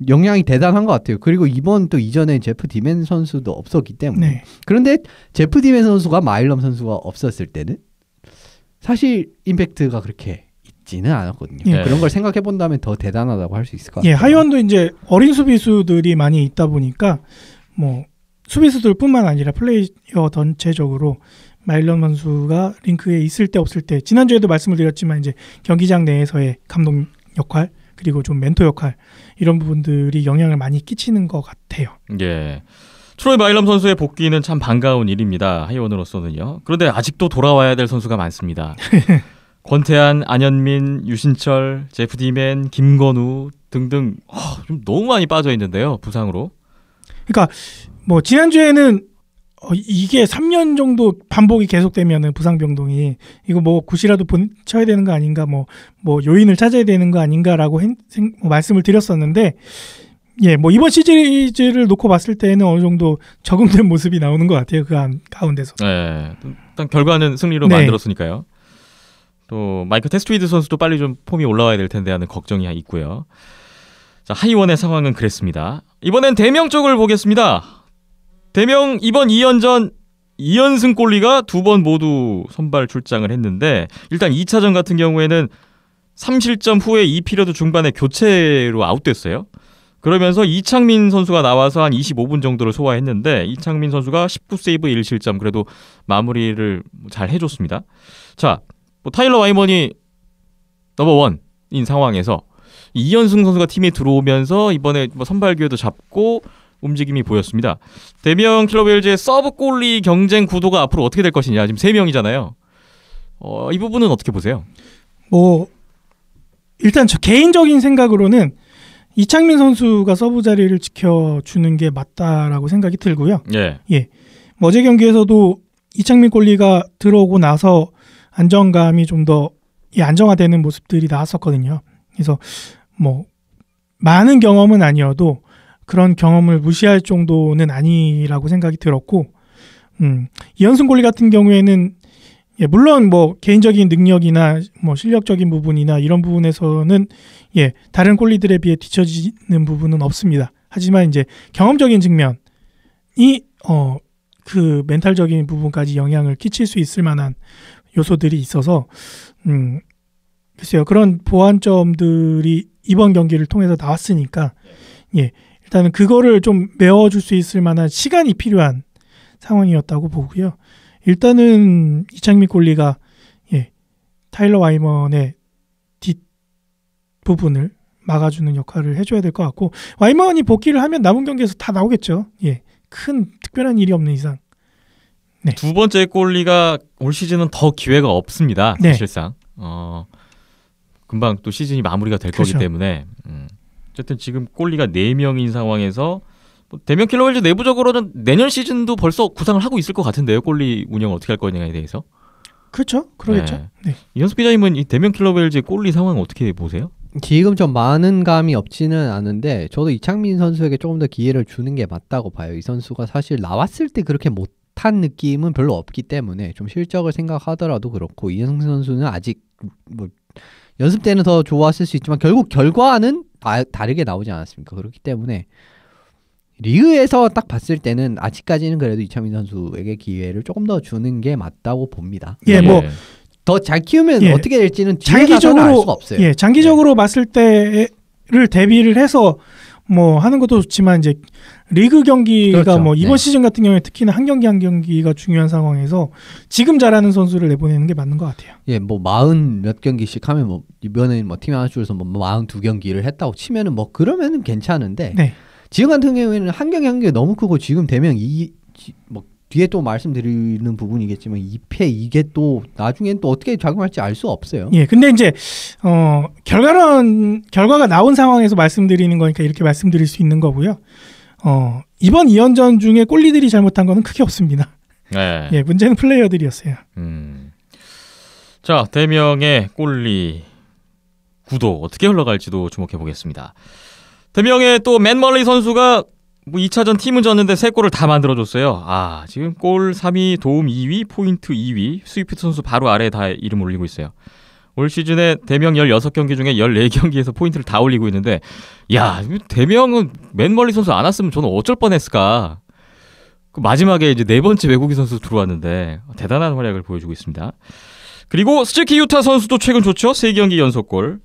영향이 대단한 것 같아요. 그리고 이번 또 이전에 제프 디맨 선수도 없었기 때문에. 네. 그런데 제프 디맨 선수가 마일럼 선수가 없었을 때는 사실 임팩트가 그렇게 있지는 않았거든요. 예. 그런 걸 생각해 본다면 더 대단하다고 할 수 있을 것 예, 같아요. 예, 하이원도 이제 어린 수비수들이 많이 있다 보니까 뭐 수비수들뿐만 아니라 플레이어 전체적으로 마일런 선수가 링크에 있을 때 없을 때 지난주에도 말씀을 드렸지만 이제 경기장 내에서의 감독 역할 그리고 좀 멘토 역할 이런 부분들이 영향을 많이 끼치는 것 같아요. 예. 트로이 바일럼 선수의 복귀는 참 반가운 일입니다. 하이원으로서는요. 그런데 아직도 돌아와야 될 선수가 많습니다. <laughs> 권태한, 안현민, 유신철, 제프 디맨, 김건우 등등 어, 좀 너무 많이 빠져 있는데요. 부상으로. 그러니까 뭐 지난주에는 어, 이게 3년 정도 반복이 계속되면은 부상병동이 이거 뭐 굿이라도 본쳐야 되는 거 아닌가 뭐뭐 뭐 요인을 찾아야 되는 거 아닌가라고 행, 생, 뭐 말씀을 드렸었는데 예, 뭐 이번 시리즈를 놓고 봤을 때는 어느 정도 적응된 모습이 나오는 것 같아요 그 가운데서. 네, 일단 결과는 승리로 네. 만들었으니까요. 또 마이크 테스트위드 선수도 빨리 좀 폼이 올라와야 될 텐데 하는 걱정이 있고요. 자 하이원의 상황은 그랬습니다. 이번엔 대명 쪽을 보겠습니다. 대명 이번 2연전 2연승 골리가 두 번 모두 선발 출장을 했는데 일단 2차전 같은 경우에는 3실점 후에 2피리어드 중반에 교체로 아웃됐어요. 그러면서 이창민 선수가 나와서 한 25분 정도를 소화했는데 이창민 선수가 19세이브 1실점 그래도 마무리를 잘 해줬습니다. 자, 뭐 타일러 와이먼이 넘버원인 상황에서 이연승 선수가 팀에 들어오면서 이번에 뭐 선발 기회도 잡고 움직임이 보였습니다. 대명 형 킬러웨일즈의 서브 골리 경쟁 구도가 앞으로 어떻게 될 것이냐 지금 세 명이잖아요. 어, 이 부분은 어떻게 보세요? 뭐 일단 저 개인적인 생각으로는 이창민 선수가 서브 자리를 지켜주는 게 맞다라고 생각이 들고요. 예. 예. 뭐 어제 경기에서도 이창민 골리가 들어오고 나서 안정감이 좀더 예, 안정화되는 모습들이 나왔었거든요. 그래서 뭐 많은 경험은 아니어도 그런 경험을 무시할 정도는 아니라고 생각이 들었고, 음, 이연승 골리 같은 경우에는 예, 물론 뭐 개인적인 능력이나 뭐 실력적인 부분이나 이런 부분에서는 예, 다른 골리들에 비해 뒤처지는 부분은 없습니다. 하지만 이제 경험적인 측면이 어, 그 멘탈적인 부분까지 영향을 끼칠 수 있을 만한 요소들이 있어서 음, 글쎄요. 그런 보완점들이 이번 경기를 통해서 나왔으니까 예, 일단은 그거를 좀 메워줄 수 있을 만한 시간이 필요한 상황이었다고 보고요. 일단은 이창민 골리가 예, 타일러 와이먼의 뒷 부분을 막아주는 역할을 해줘야 될 것 같고 와이먼이 복귀를 하면 남은 경기에서 다 나오겠죠. 예, 큰 특별한 일이 없는 이상. 네. 두 번째 골리가 올 시즌은 더 기회가 없습니다. 네. 사실상 어, 금방 또 시즌이 마무리가 될 그렇죠. 거기 때문에 음, 어쨌든 지금 골리가 4명인 상황에서 뭐대면 킬러월즈 내부적으로는 내년 시즌도 벌써 구상을 하고 있을 것 같은데요. 골리 운영 어떻게 할 거냐에 대해서. 그렇죠. 그러겠죠. 네. 네. 이현수 기자님은 이대면 킬러웰즈의 골리 상황 어떻게 보세요? 지금 좀 많은 감이 없지는 않은데 저도 이창민 선수에게 조금 더 기회를 주는 게 맞다고 봐요. 이 선수가 사실 나왔을 때 그렇게 못한 느낌은 별로 없기 때문에 좀 실적을 생각하더라도 그렇고 이현승 선수는 아직 뭐 연습 때는 더 좋았을 수 있지만 결국 결과는 다, 다르게 나오지 않았습니까? 그렇기 때문에 리그에서 딱 봤을 때는 아직까지는 그래도 이창민 선수에게 기회를 조금 더 주는 게 맞다고 봅니다. 예, 뭐 더잘 네. 키우면 예, 어떻게 될지는 장기적으로 알 수가 없어요. 예, 장기적으로 예. 봤을 때를 대비를 해서 뭐 하는 것도 좋지만 이제 리그 경기가 그렇죠. 뭐 이번 네. 시즌 같은 경우에 특히나 한 경기 한 경기가 중요한 상황에서 지금 잘하는 선수를 내보내는 게 맞는 것 같아요. 예, 뭐 마흔 몇 경기씩 하면 뭐 이번에 뭐팀 하나 줄에서 뭐, 뭐 마흔 두 경기를 했다고 치면은 뭐 그러면은 괜찮은데 네. 지금 같은 경우에는 한 경기 한 경기 너무 크고 지금 되면 이 뭐 뒤에 또 말씀드리는 부분이겠지만 2패 이게 또 나중엔 또 어떻게 작용할지 알 수 없어요. 예. 근데 이제 어 결과론 결과가 나온 상황에서 말씀드리는 거니까 이렇게 말씀드릴 수 있는 거고요. 어, 이번 2연전 중에 골리들이 잘못한 거는 크게 없습니다. <laughs> 네. 예, 문제는 플레이어들이었어요. 음. 자, 대명의 골리 구도 어떻게 흘러갈지도 주목해 보겠습니다. 대명의 또 맨멀리 선수가 뭐 2차전 팀은 졌는데 세 골을 다 만들어 줬어요. 아, 지금 골 3위, 도움 2위, 포인트 2위, 스위프트 선수 바로 아래다 이름 올리고 있어요. 올 시즌에 대명 16경기 중에 14경기에서 포인트를 다 올리고 있는데 야 대명은 맨멀리 선수 안 왔으면 저는 어쩔 뻔했을까 그 마지막에 이제 네 번째 외국인 선수 들어왔는데 대단한 활약을 보여주고 있습니다 그리고 스제키 유타 선수도 최근 좋죠 3경기 연속골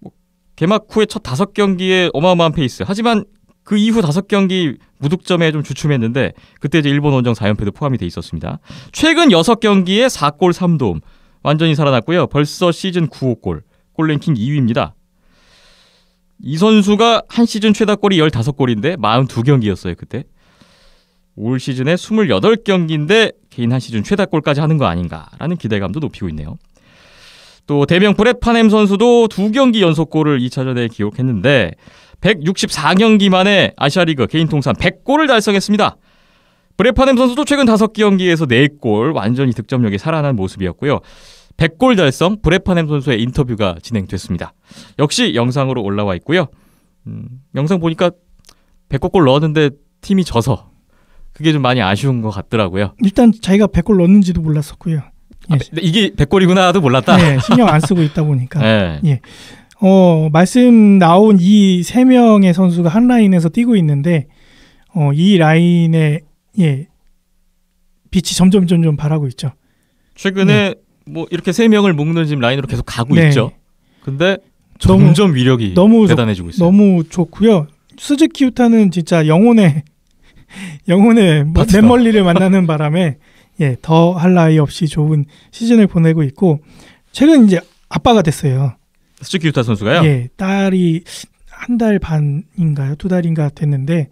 뭐 개막 후에 첫 5경기에 어마어마한 페이스 하지만 그 이후 5경기 무득점에 좀 주춤했는데 그때 이제 일본 원정 4연패도 포함이 돼 있었습니다 최근 6경기에 4골 3도움 완전히 살아났고요. 벌써 시즌 9호 골, 골 랭킹 2위입니다. 이 선수가 한 시즌 최다골이 15골인데 42경기였어요, 그때. 올 시즌에 28경기인데 개인 한 시즌 최다골까지 하는 거 아닌가라는 기대감도 높이고 있네요. 또 대명 브레파넴 선수도 두 경기 연속골을 2차전에 기록했는데 164경기 만에 아시아리그 개인 통산 100골을 달성했습니다. 브레파넴 선수도 최근 5경기에서 4골 완전히 득점력이 살아난 모습이었고요. 백골 달성 브레파넴 선수의 인터뷰가 진행됐습니다. 역시 영상으로 올라와 있고요. 음, 영상 보니까 백골골 넣었는데 팀이 져서 그게 좀 많이 아쉬운 것 같더라고요. 일단 자기가 백골 넣는지도 몰랐었고요. 아, 예. 아, 이게 백골이구나도 몰랐다. 네, 신경 안 쓰고 있다 보니까. <laughs> 네. 예. 어, 말씀 나온 이 세 명의 선수가 한 라인에서 뛰고 있는데 어, 이 라인에 예. 빛이 점점 점점 바라고 있죠. 최근에 네. 뭐 이렇게 세 명을 묶는 지금 라인으로 계속 가고 네. 있죠. 근데 점점 너무, 위력이 너무 대단해지고 있어요. 너무 좋고요. 스즈키 우타는 진짜 영혼의 <laughs> 영혼의 맨멀리를 뭐 만나는 바람에 예, 더할 나위 없이 좋은 시즌을 보내고 있고 최근 이제 아빠가 됐어요. 스즈키 우타 선수가요? 예, 딸이 한 달 반인가요? 두 달인가 됐는데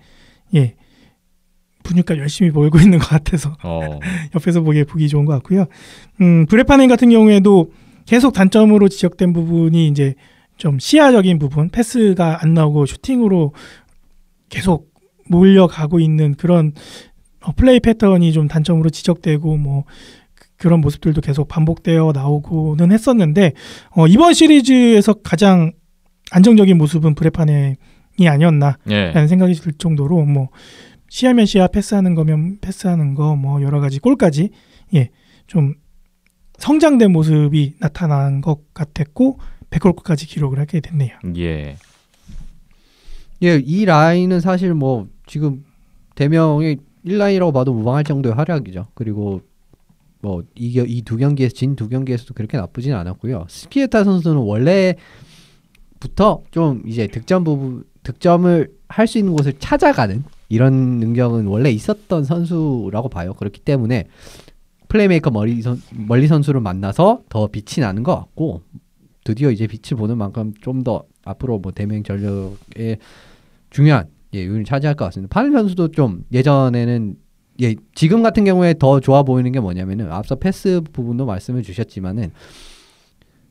예. 분유값 열심히 벌고 있는 것 같아서 어. <laughs> 옆에서 보기에 보기 좋은 것 같고요. 음, 브레파닌 같은 경우에도 계속 단점으로 지적된 부분이 이제 좀 시야적인 부분, 패스가 안 나오고 슈팅으로 계속 몰려가고 있는 그런 어, 플레이 패턴이 좀 단점으로 지적되고 뭐 그, 그런 모습들도 계속 반복되어 나오고는 했었는데 어, 이번 시리즈에서 가장 안정적인 모습은 브레파닌이 아니었나라는 예. 생각이 들 정도로 뭐 시야면 시야 패스하는 거면 패스하는 거 뭐 여러 가지 골까지 예 좀 성장된 모습이 나타난 것 같았고 100골까지 기록을 하게 됐네요. 예. 예, 이 라인은 사실 뭐 지금 대명의 1라인이라고 봐도 무방할 정도의 활약이죠. 그리고 뭐 이두 이 경기에서 진두 경기에서도 그렇게 나쁘진 않았고요. 스피에타 선수는 원래부터 좀 이제 득점 부분 득점을 할 수 있는 곳을 찾아가는 이런 능력은 원래 있었던 선수라고 봐요. 그렇기 때문에 플레이메이커 멀리, 선, 멀리 선수를 만나서 더 빛이 나는 것 같고 드디어 이제 빛을 보는 만큼 좀 더 앞으로 뭐 대맹 전력에 중요한 예, 요인을 차지할 것 같습니다. 파는 선수도 좀 예전에는 예, 지금 같은 경우에 더 좋아 보이는 게 뭐냐면은 앞서 패스 부분도 말씀을 주셨지만은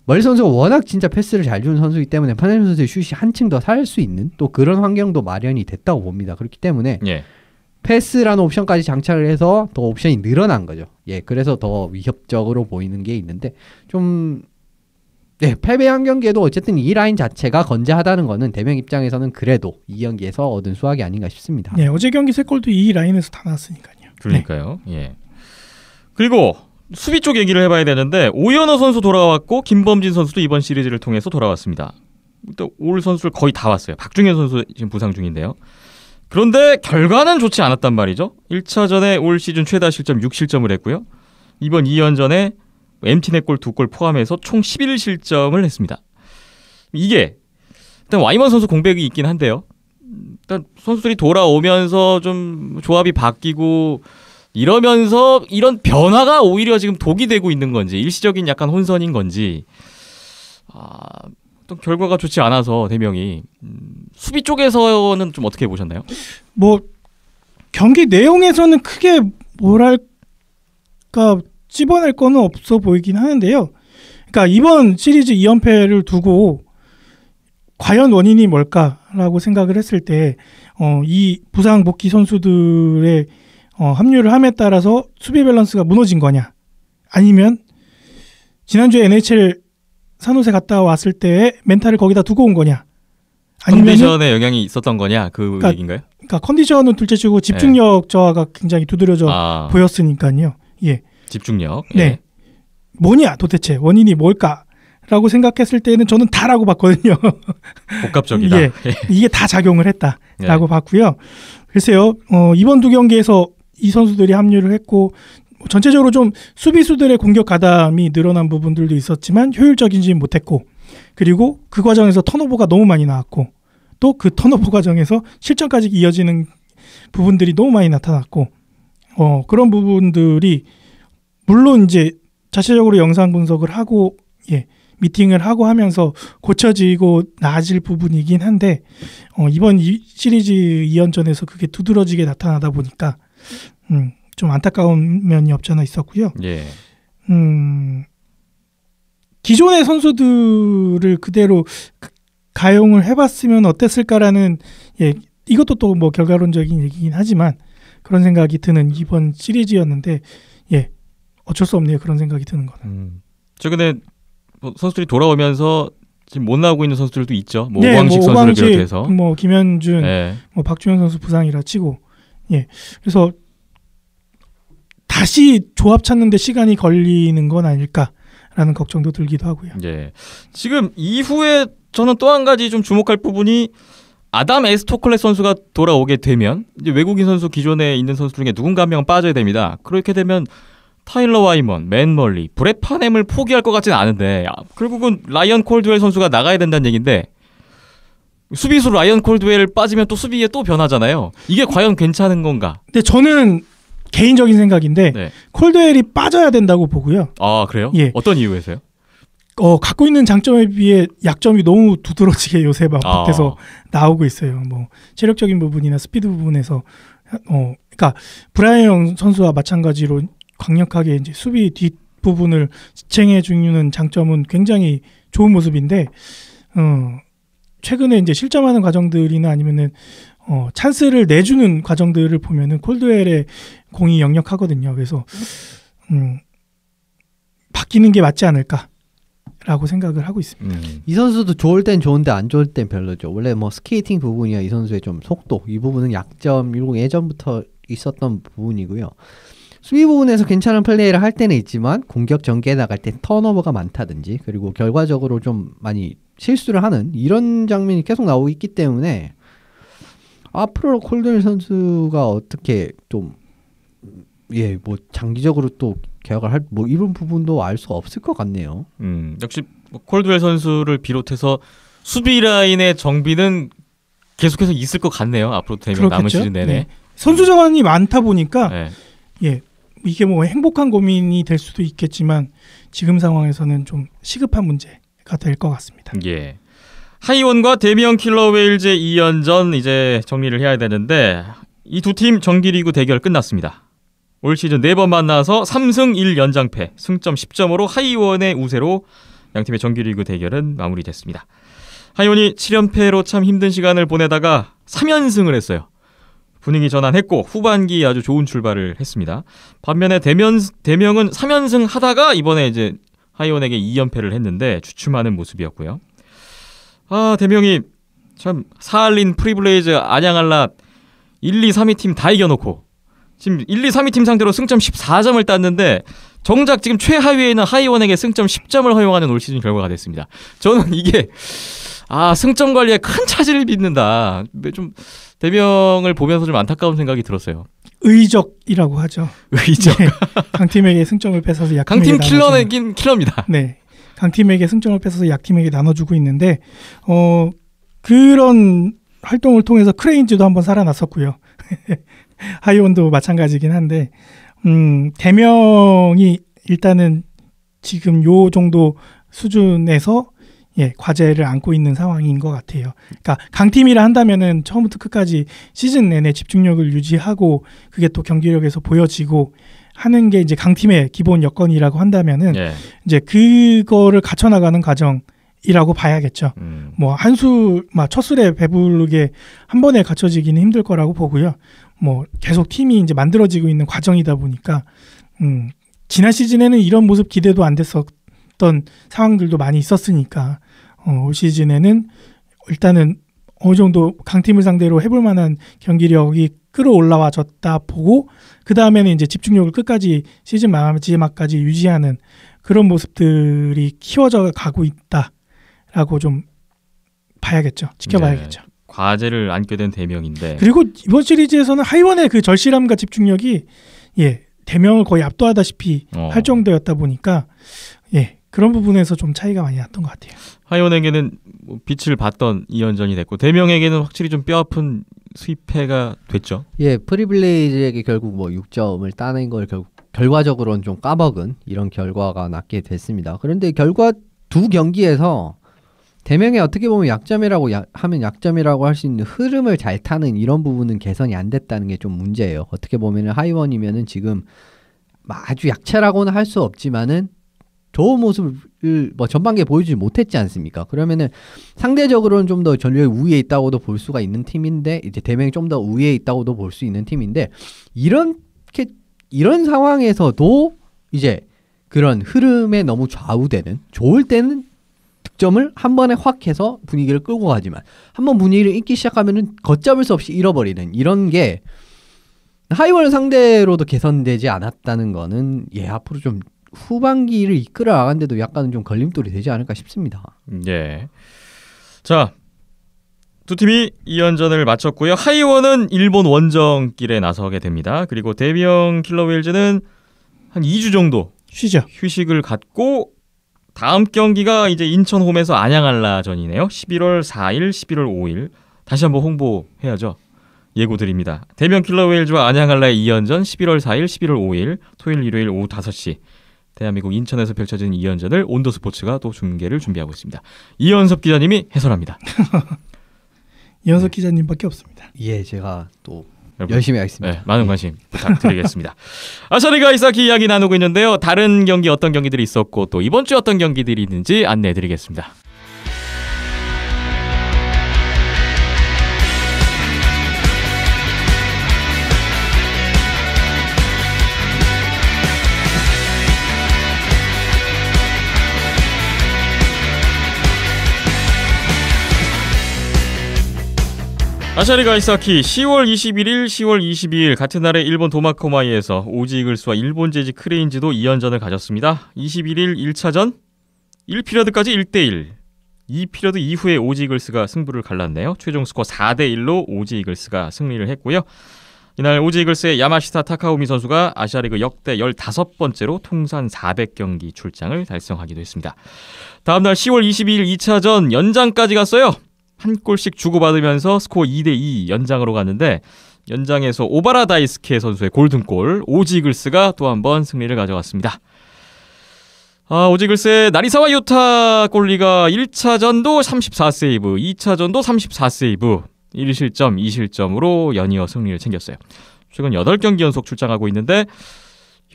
멀리 선수가 워낙 진짜 패스를 잘 주는 선수이기 때문에 파네르 선수의 슛이 한층 더 살 수 있는 또 그런 환경도 마련이 됐다고 봅니다. 그렇기 때문에 예. 패스라는 옵션까지 장착을 해서 더 옵션이 늘어난 거죠. 예, 그래서 더 위협적으로 보이는 게 있는데 좀 네, 예, 패배한 경기에도 어쨌든 이 라인 자체가 건재하다는 거는 대명 입장에서는 그래도 이 경기에서 얻은 수확이 아닌가 싶습니다. 네, 어제 경기 세 골도 이 라인에서 다나으니까요 그러니까요. 네. 예. 그리고 수비 쪽 얘기를 해봐야 되는데 오연호 선수 돌아왔고 김범진 선수도 이번 시리즈를 통해서 돌아왔습니다. 올 선수를 거의 다 왔어요. 박중현 선수 지금 부상 중인데요. 그런데 결과는 좋지 않았단 말이죠. 1차전에 올 시즌 최다 실점 6실점을 했고요. 이번 2연전에 m t 넷골 2골 포함해서 총 11실점을 했습니다. 이게 일단 와이먼 선수 공백이 있긴 한데요. 일단 선수들이 돌아오면서 좀 조합이 바뀌고 이러면서 이런 변화가 오히려 지금 독이 되고 있는 건지 일시적인 약간 혼선인 건지 아, 어떤 결과가 좋지 않아서 대명이 네 음, 수비 쪽에서는 좀 어떻게 보셨나요? 뭐 경기 내용에서는 크게 뭐랄까 찝어낼 거는 없어 보이긴 하는데요. 그러니까 이번 시리즈 2연패를 두고 과연 원인이 뭘까라고 생각을 했을 때, 어, 이 부상 복귀 선수들의 어, 합류를 함에 따라서 수비 밸런스가 무너진 거냐 아니면 지난주에 NHL 산호세 갔다 왔을 때의 멘탈을 거기다 두고 온 거냐 아니면 컨디션에 영향이 있었던 거냐 그 그러니까, 얘기인가요? 그러니까 컨디션은 둘째치고 네. 집중력 네. 저하가 굉장히 두드려져 아. 보였으니까요. 예. 집중력. 네. 예. 뭐냐 도대체 원인이 뭘까? 라고 생각했을 때는 저는 다라고 봤거든요. <laughs> 복합적이다. 예. 예, 이게 다 작용을 했다라고 예. 봤고요. 글쎄요, 어, 이번 두 경기에서 이 선수들이 합류를 했고 뭐 전체적으로 좀 수비수들의 공격 가담이 늘어난 부분들도 있었지만 효율적인지 못했고 그리고 그 과정에서 턴오버가 너무 많이 나왔고 또 그 턴오버 과정에서 실전까지 이어지는 부분들이 너무 많이 나타났고 어 그런 부분들이 물론 이제 자체적으로 영상 분석을 하고 예 미팅을 하고 하면서 고쳐지고 나아질 부분이긴 한데 어, 이번 시리즈 2연전에서 그게 두드러지게 나타나다 보니까 음, 좀 안타까운 면이 없잖아 있었고요. 예. 음, 기존의 선수들을 그대로 가용을 해봤으면 어땠을까라는 예, 이것도 또 뭐 결과론적인 얘기긴 하지만 그런 생각이 드는 이번 시리즈였는데 예 어쩔 수 없네요 그런 생각이 드는 거는 음. 최근에 뭐 선수들이 돌아오면서 지금 못 나오고 있는 선수들도 있죠 뭐 네, 오광식 뭐 선수를 오광식, 비롯해서 뭐 김현준 네. 뭐 박주현 선수 부상이라 치고 예. 그래서 다시 조합 찾는데 시간이 걸리는 건 아닐까라는 걱정도 들기도 하고요. 예. 지금 이후에 저는 또 한 가지 좀 주목할 부분이 아담 에스토클레 선수가 돌아오게 되면 이제 외국인 선수 기존에 있는 선수 중에 누군가 한명 빠져야 됩니다. 그렇게 되면 타일러 와이먼, 맨 멀리, 브레파넴을 포기할 것 같지는 않은데 아, 결국은 라이언 콜드웰 선수가 나가야 된다는 얘기인데 수비수 라이언 콜드웰 빠지면 또 수비에 또 변하잖아요. 이게 과연 괜찮은 건가? 근데 저는 개인적인 생각인데 네. 콜드웰이 빠져야 된다고 보고요. 아 그래요? 예. 어떤 이유에서요? 어 갖고 있는 장점에 비해 약점이 너무 두드러지게 요새 막 아. 밖에서 나오고 있어요. 뭐 체력적인 부분이나 스피드 부분에서 어 그러니까 브라이언 선수와 마찬가지로 강력하게 이제 수비 뒷 부분을 지탱해 주는 장점은 굉장히 좋은 모습인데 어 최근에 이제 실점하는 과정들이나 아니면은 어, 찬스를 내주는 과정들을 보면은 콜드웰의 공이 역력하거든요. 그래서 음, 바뀌는 게 맞지 않을까. 라고 생각을 하고 있습니다. 음. 이 선수도 좋을 땐 좋은데 안 좋을 땐 별로죠. 원래 뭐 스케이팅 부분이야 이 선수의 좀 속도 이 부분은 약점 이고 예전부터 있었던 부분이고요. 수비 부분에서 괜찮은 플레이를 할 때는 있지만 공격 전개에 나갈 때 턴오버가 많다든지 그리고 결과적으로 좀 많이 실수를 하는 이런 장면이 계속 나오고 있기 때문에 앞으로 콜드웰 선수가 어떻게 좀 예 뭐 장기적으로 또 계약을 할 뭐 이런 부분도 알 수 없을 것 같네요. 음 역시 뭐 콜드웰 선수를 비롯해서 수비 라인의 정비는 계속해서 있을 것 같네요. 앞으로 되면 남은 시즌 내내 네. 선수 자원이 많다 보니까 네. 예 이게 뭐 행복한 고민이 될 수도 있겠지만 지금 상황에서는 좀 시급한 문제가 될 것 같습니다. 예. 하이원과 데미언 킬러 웨일즈 2연전 이제 정리를 해야 되는데 이 두 팀 정기리그 대결 끝났습니다. 올 시즌 네 번 만나서 3승 1연장패, 승점 10점으로 하이원의 우세로 양팀의 정규리그 대결은 마무리됐습니다. 하이원이 7연패로 참 힘든 시간을 보내다가 3연승을 했어요. 분위기 전환했고 후반기 아주 좋은 출발을 했습니다. 반면에 대면 대명은 3연승 하다가 이번에 이제 하이원에게 2연패를 했는데 주춤하는 모습이었고요. 아, 대명이 참 사할린 프리블레이즈 안양알라 1, 2, 3위 팀 다 이겨 놓고 지금 1, 2, 3위 팀 상대로 승점 14점을 땄는데 정작 지금 최하위에 있는 하이원에게 승점 10점을 허용하는 올 시즌 결과가 됐습니다. 저는 이게 아 승점 관리에 큰 차질을 빚는다. 좀 대명을 보면서 좀 안타까운 생각이 들었어요. 의적이라고 하죠. 의적. 네. 강팀에게 승점을 뺏어서 약팀 강팀 킬러는 킬러입니다. 네. 강팀에게 승점을 뺏어서 약팀에게 나눠주고 있는데 어 그런 활동을 통해서 크레인즈도 한번 살아났었고요. <laughs> 하이온도 마찬가지긴 한데 음 대명이 일단은 지금 요 정도 수준에서 예, 과제를 안고 있는 상황인 것 같아요. 그러니까 강팀이라 한다면은 처음부터 끝까지 시즌 내내 집중력을 유지하고 그게 또 경기력에서 보여지고 하는 게 이제 강팀의 기본 여건이라고 한다면은 예. 이제 그거를 갖춰나가는 과정. 이라고 봐야겠죠. 음. 뭐 한수 막 첫술에 배부르게 한 번에 갖춰지기는 힘들 거라고 보고요. 뭐 계속 팀이 이제 만들어지고 있는 과정이다 보니까 음 지난 시즌에는 이런 모습 기대도 안 됐었 어떤 상황들도 많이 있었으니까 어, 올 시즌에는 일단은 어느 정도 강팀을 상대로 해볼 만한 경기력이 끌어올라와졌다 보고 그 다음에는 이제 집중력을 끝까지 시즌 마지막까지 유지하는 그런 모습들이 키워져 가고 있다라고 좀 봐야겠죠. 지켜봐야겠죠. 네, 과제를 안게 된 대명인데 그리고 이번 시리즈에서는 하이원의 그 절실함과 집중력이 예 대명을 거의 압도하다시피 어. 할 정도였다 보니까 그런 부분에서 좀 차이가 많이 났던 것 같아요. 하이원에게는 뭐 빛을 봤던 이연전이 됐고 대명에게는 네 확실히 좀 뼈아픈 수입회가 됐죠. 예, 프리블레이즈에게 결국 뭐 6점을 따낸 걸결 결과적으로는 좀 까먹은 이런 결과가 났게 됐습니다. 그런데 결과 두 경기에서 대명의 네 어떻게 보면 약점이라고 야, 하면 약점이라고 할 수 있는 흐름을 잘 타는 이런 부분은 개선이 안 됐다는 게 좀 문제예요. 어떻게 보면 하이원이면은 지금 아주 약체라고는 할 수 없지만은 좋은 모습을 뭐 전반기에 보여주지 못했지 않습니까? 그러면은 상대적으로는 좀 더 전력의 위에 있다고도 볼 수가 있는 팀인데 이제 대명이 좀 더위에 있다고도 볼 수 있는 팀인데 이렇게 이런 상황에서도 이제 그런 흐름에 너무 좌우되는 좋을 때는 득점을 한 번에 확 해서 분위기를 끌고 가지만 한 번 분위기를 잃기 시작하면은 걷잡을 수 없이 잃어버리는 이런 게 하이월 상대로도 개선되지 않았다는 거는 예 앞으로 좀 후반기를 이끌어 나간데도 약간은 좀 걸림돌이 되지 않을까 싶습니다. 음, 예. 자, 두 팀이 2연전을 마쳤고요. 하이원은 일본 원정길에 나서게 됩니다. 그리고 데비형 킬러웨즈는한 2주 정도 쉬죠. 휴식을 갖고 다음 경기가 이제 인천 홈에서 안양알라전이네요. 11월 4일, 11월 5일 다시 한번 홍보해야죠. 예고 드립니다. 대명 킬러웨즈와 안양알라의 2연전 11월 4일, 11월 5일 토요일, 일요일 오후 5시 대한민국 인천에서 펼쳐진 2연전을 온더스포츠가 또 중계를 준비하고 있습니다. 이현섭 기자님이 해설합니다. <laughs> 이현섭 네. 기자님밖에 없습니다. 예, 제가 또 여러분, 열심히 하겠습니다. 네, 많은 관심 부탁드리겠습니다. <laughs> 아사리가 이사키 이야기 나누고 있는데요. 다른 경기 어떤 경기들이 있었고 또 이번 주 어떤 경기들이 있는지 안내해드리겠습니다. 아샤리가 이사키 10월 21일, 10월 22일 같은 날에 일본 도마코마이에서 오지 이글스와 일본 재즈 크레인즈도 2연전을 가졌습니다. 21일 1차전 1피리어드까지 1대1 2피리어드 이후에 오지 이글스가 승부를 갈랐네요. 최종 스코어 4대1로 오지 이글스가 승리를 했고요. 이날 오지 이글스의 야마시타 타카오미 선수가 아시아리그 역대 15번째로 통산 400경기 출장을 달성하기도 했습니다. 다음날 10월 22일 2차전 연장까지 갔어요. 한 골씩 주고받으면서 스코어 2대2 연장으로 갔는데 연장에서 오바라다이스케 선수의 골든골 오지글스가 또 한 번 승리를 가져갔습니다. 아, 오지글스의 나리사와 요타 골리가 1차전도 34세이브, 2차전도 34세이브, 1실점, 2실점으로 연이어 승리를 챙겼어요. 최근 8경기 연속 출장하고 있는데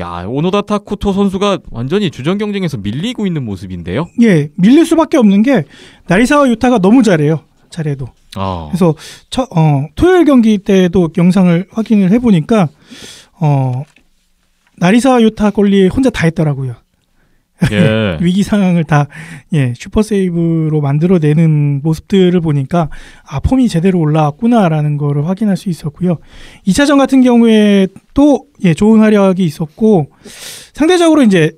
야, 오노다 타쿠토 선수가 완전히 주전 경쟁에서 밀리고 있는 모습인데요. 예, 밀릴 수밖에 없는 게 나리사와 유타가 너무 잘해요. 차례도. 어. 그래서 처, 어, 토요일 경기 때도 영상을 확인을 해보니까 어, 나리사 유타 골리 혼자 다 했더라고요. 예. <laughs> 위기 상황을 다 예, 슈퍼 세이브로 만들어내는 모습들을 보니까 아 폼이 제대로 올라왔구나라는 거를 확인할 수 있었고요. 2차전 같은 경우에 또 예, 좋은 활약이 있었고 상대적으로 이제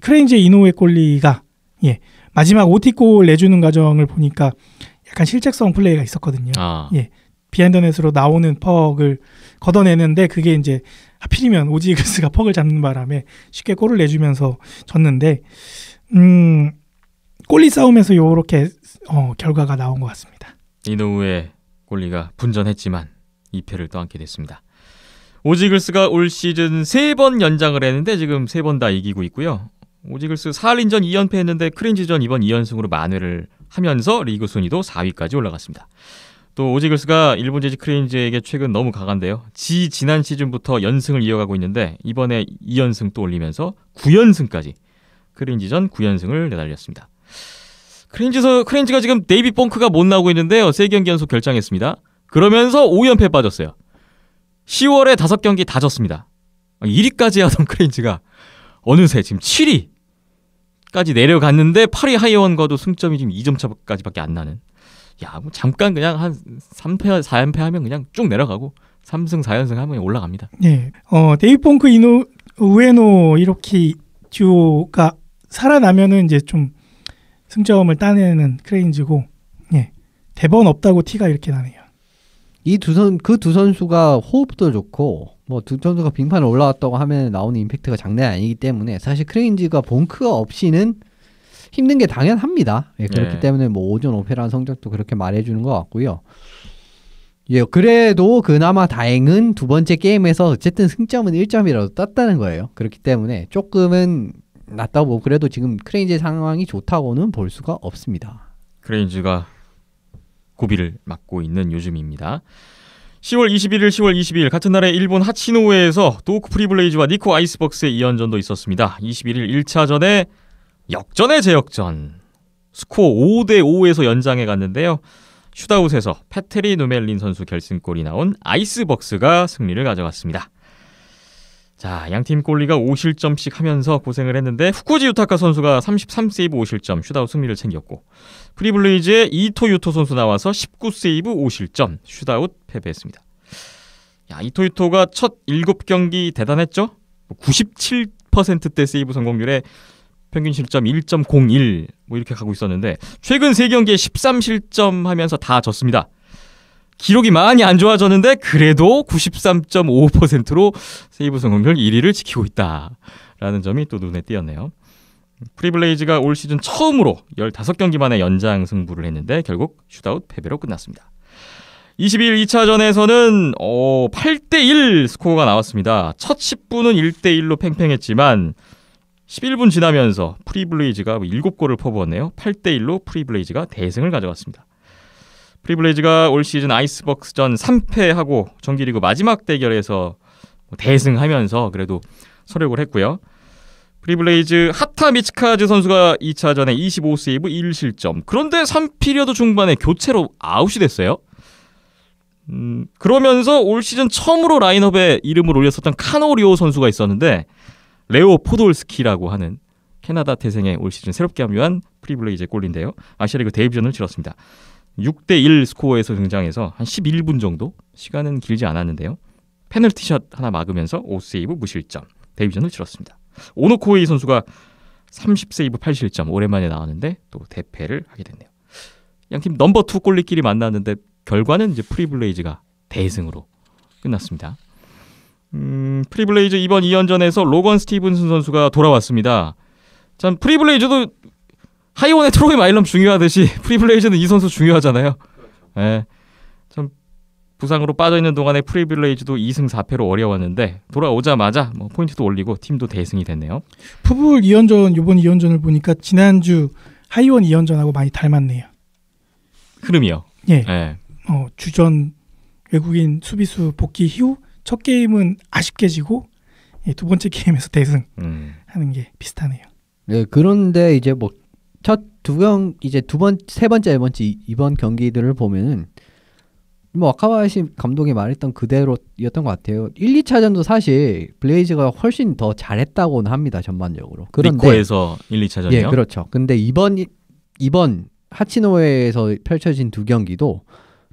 크레인즈 이노의 골리가 예, 마지막 오티골 내주는 과정을 보니까 약간 실책성 플레이가 있었거든요. 아. 예. 비하인더넷으로 나오는 퍽을 걷어내는데 그게 이제 하필이면 오지이글스가 <laughs> 퍽을 잡는 바람에 쉽게 골을 내주면서 졌는데 음 골리 싸움에서 요렇게 어, 결과가 나온 것 같습니다. 이노우의 골리가 분전했지만 2패를 떠안게 됐습니다. 오지글스가 올 시즌 3번 연장을 했는데 지금 3번 다 이기고 있고요. 오지글스 4할린전 2연패 했는데 크린지전 이번 2연승으로 만회를 하면서 리그 순위도 4위까지 올라갔습니다. 또 오지글스가 일본 제지 크레인즈에게 최근 너무 강한데요. 지 지난 시즌부터 연승을 이어가고 있는데 이번에 2연승 또 올리면서 9연승까지 크레인지전 9연승을 내달렸습니다. 크레인지서 크레인지가 지금 데이비 펑크가 못 나오고 있는데요. 3경기 연속 결장했습니다. 그러면서 5연패 빠졌어요. 10월에 5경기 다 졌습니다. 1위까지 아, 하던 <laughs> 크레인지가 어느새 지금 7위 까지 내려갔는데 파리 하이원과도 승점이 지금 2점 차까지밖에 안 나는. 야, 뭐 잠깐 그냥 한 3패 4연패 하면 그냥 쭉 내려가고 3승 4연승 하면 올라갑니다. 네. 어, 데이펑크 이노 우에노 이렇게 듀오가 살아나면은 이제 좀 승점을 따내는 크레인즈고 예. 대번 없다고 티가 이렇게 나네요. 이 두 선 그두 그 선수가 호흡도 좋고 뭐두 선수가 빙판에 올라왔다고 하면 나오는 임팩트가 장난 아니기 때문에 사실 크레인지가 본크 가 없이는 힘든 게 당연합니다. 예, 그렇기 네. 때문에 뭐 오전 오페라는 성적도 그렇게 말해주는 것 같고요. 예, 그래도 그나마 다행은 두 번째 게임에서 어쨌든 승점은 1점이라도 땄다는 거예요. 그렇기 때문에 조금은 낫다고 뭐 그래도 지금 크레인지 상황이 좋다고는 볼 수가 없습니다. 크레인지가 고비를 맞고 있는 요즘입니다. 10월 21일, 10월 22일 같은 날에 일본 하치노에에서도크 프리블레이즈와 니코 아이스벅스의 2연전도 있었습니다. 21일 1차전에 역전의 재역전. 스코어 5대 5에서 연장해 갔는데요. 슈다웃에서 패테리 누멜린 선수 결승골이 나온 아이스벅스가 승리를 가져갔습니다. 자, 양팀 골리가 5실점씩 하면서 고생을 했는데 후쿠지 유타카 선수가 33세이브 5실점 슈다웃 승리를 챙겼고 프리블루이즈의 이토 유토 선수 나와서 19세이브 5실점 슈다웃 패배했습니다. 야 이토 유토가 첫 7경기 대단했죠? 97%대 뭐 세이브 성공률에 평균 실점 1.01 뭐 이렇게 가고 있었는데 최근 3경기에 13실점 하면서 다 졌습니다. 기록이 많이 안 좋아졌는데 그래도 93.5%로 세이브 성공률 1위를 지키고 있다라는 점이 또 눈에 띄었네요. 프리블레이즈가 올 시즌 처음으로 15경기 만에 연장 승부를 했는데 결국 슈다웃 패배로 끝났습니다. 22일 2차전에서는 어, 8대1 스코어가 나왔습니다. 첫 10분은 1대1로 팽팽했지만 11분 지나면서 프리블레이즈가 7골을 퍼부었네요. 8대1로 프리블레이즈가 대승을 가져갔습니다. 프리블레이즈가 올 시즌 아이스벅스전 3패하고 정기리그 마지막 대결에서 대승하면서 그래도 서력을 했고요. 프리블레이즈 하타 미츠카즈 선수가 2차전에 25세이브 1실점. 그런데 3피리어드 중반에 교체로 아웃이 됐어요. 음, 그러면서 올 시즌 처음으로 라인업에 이름을 올렸었던 카노리오 선수가 있었는데 레오 포돌스키라고 하는 캐나다 태생의 올 시즌 새롭게 합류한 프리블레이즈의 골인데요. 아시아리그 데뷔전을 치렀습니다. 6대1 스코어에서 등장해서 한 11분 정도 시간은 길지 않았는데요. 페널티샷 하나 막으면서 5세이브 무실점 데뷔전을 치렀습니다. 오노코이 선수가 30세이브 8실점 오랜만에 나왔는데 또 대패를 하게 됐네요. 양 팀 넘버 투 골리끼리 만났는데 결과는 이제 프리블레이즈가 대승으로 끝났습니다. 음, 프리블레이즈 이번 2연전에서 로건 스티븐슨 선수가 돌아왔습니다. 참 프리블레이즈도 하이원의 트로이 마일럼 중요하듯이 <laughs> 프리블레이즈는 이 선수 중요하잖아요. 그렇죠 네. 부상으로 빠져있는 동안에 프리빌레이즈도 2승 4패로 어려웠는데 돌아오자마자 뭐 포인트도 올리고 팀도 대승이 됐네요. 푸블 2연전 요번 2연전을 보니까 지난주 하이원 2연전하고 많이 닮았네요. 흐름이요. 예. 예. 어, 주전 외국인 수비수 복귀 후첫 게임은 아쉽게 지고 예, 두 번째 게임에서 대승 음. 하는 게 비슷하네요. 네, 그런데 이제 뭐 첫 두 경 이제 두번세 번째 네 이번 이번 경기들을 보면은 뭐 와카바야시 감독이 말했던 그대로였던 것 같아요. 1, 2차전도 사실 블레이즈가 훨씬 더 잘했다고는 합니다. 전반적으로. 그런데 리코에서 1, 2차전이요? 예, 그렇죠. 근데 이번 이번 하치노에서 펼쳐진 두 경기도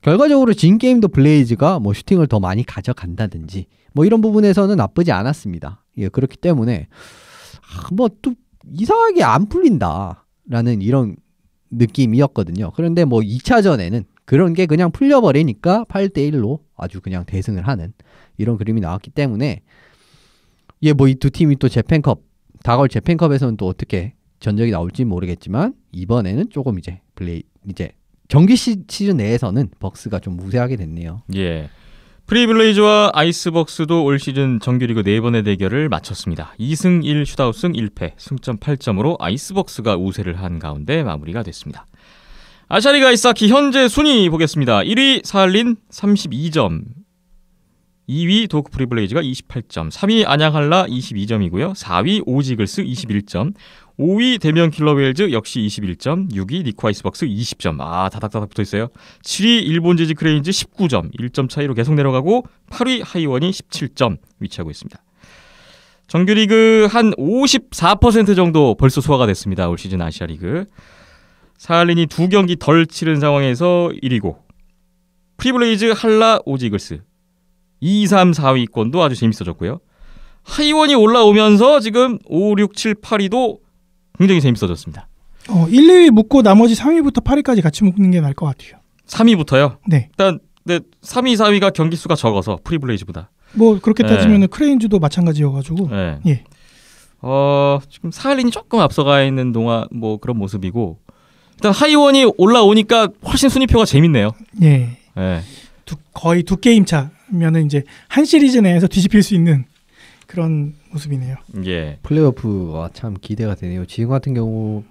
결과적으로 진 게임도 블레이즈가 뭐 슈팅을 더 많이 가져간다든지 뭐 이런 부분에서는 나쁘지 않았습니다. 예, 그렇기 때문에 아, 뭐또 이상하게 안 풀린다라는 이런 느낌이었거든요. 그런데 뭐 2차전에는 그런 게 그냥 풀려버리니까 8대1로 아주 그냥 대승을 하는 이런 그림이 나왔기 때문에 이뭐이 두 팀이 또 재팬컵 다걸 재팬컵에서는 또 어떻게 전적이 나올지 모르겠지만 이번에는 조금 이제 블레이 이제 정기 시, 즌 내에서는 벅스가 좀 우세하게 됐네요. 예. 프리블레이즈와 아이스벅스도 올 시즌 정규리그 4번의 대결을 마쳤습니다. 2승 1 슈다우승 1패 승점 8점으로 아이스벅스가 우세를 한 가운데 마무리가 됐습니다. 아샤리가 이사키 현재 순위 보겠습니다. 1위 사할린 32점, 2위 도크 프리블레이즈가 28점, 3위 안양할라 22점이고요. 4위 오지글스 21점, 5위 대면 킬러웨즈 역시 21점, 6위 니코아이스박스 20점. 아 다닥다닥 붙어 있어요. 7위 일본 재즈 크레인즈 19점, 1점 차이로 계속 내려가고 8위 하이원이 17점 위치하고 있습니다. 정규리그 한 54% 정도 벌써 소화가 됐습니다. 올 시즌 아시아리그. 사할린이 두 경기 덜 치른 상황에서 1위고 프리블레이즈 할라 오지글스 2, 3, 4위권도 아주 재밌어졌고요. 하이원이 올라오면서 지금 5, 6, 7, 8위도 굉장히 재밌어졌습니다. 어, 1, 2위 묶고 나머지 3위부터 8위까지 같이 묶는 게 나을 것 같아요. 3위부터요? 네. 일단 네, 3위, 4위가 경기 수가 적어서 프리블레이즈보다. 뭐 그렇게 따지면 네. 크레인즈도 마찬가지여가지고. 네. 예. 어 지금 사할린이 조금 앞서가 있는 동안 뭐 그런 모습이고 일단 하이원이 올라오니까 훨씬 순위표가 재밌네요. 예. 예. 두, 거의 두 게임 차면은 이제 한 시리즈 내에서 뒤집힐 수 있는 그런 모습이네요. 예. 플레이오프가 참 기대가 되네요. 지금 같은 경우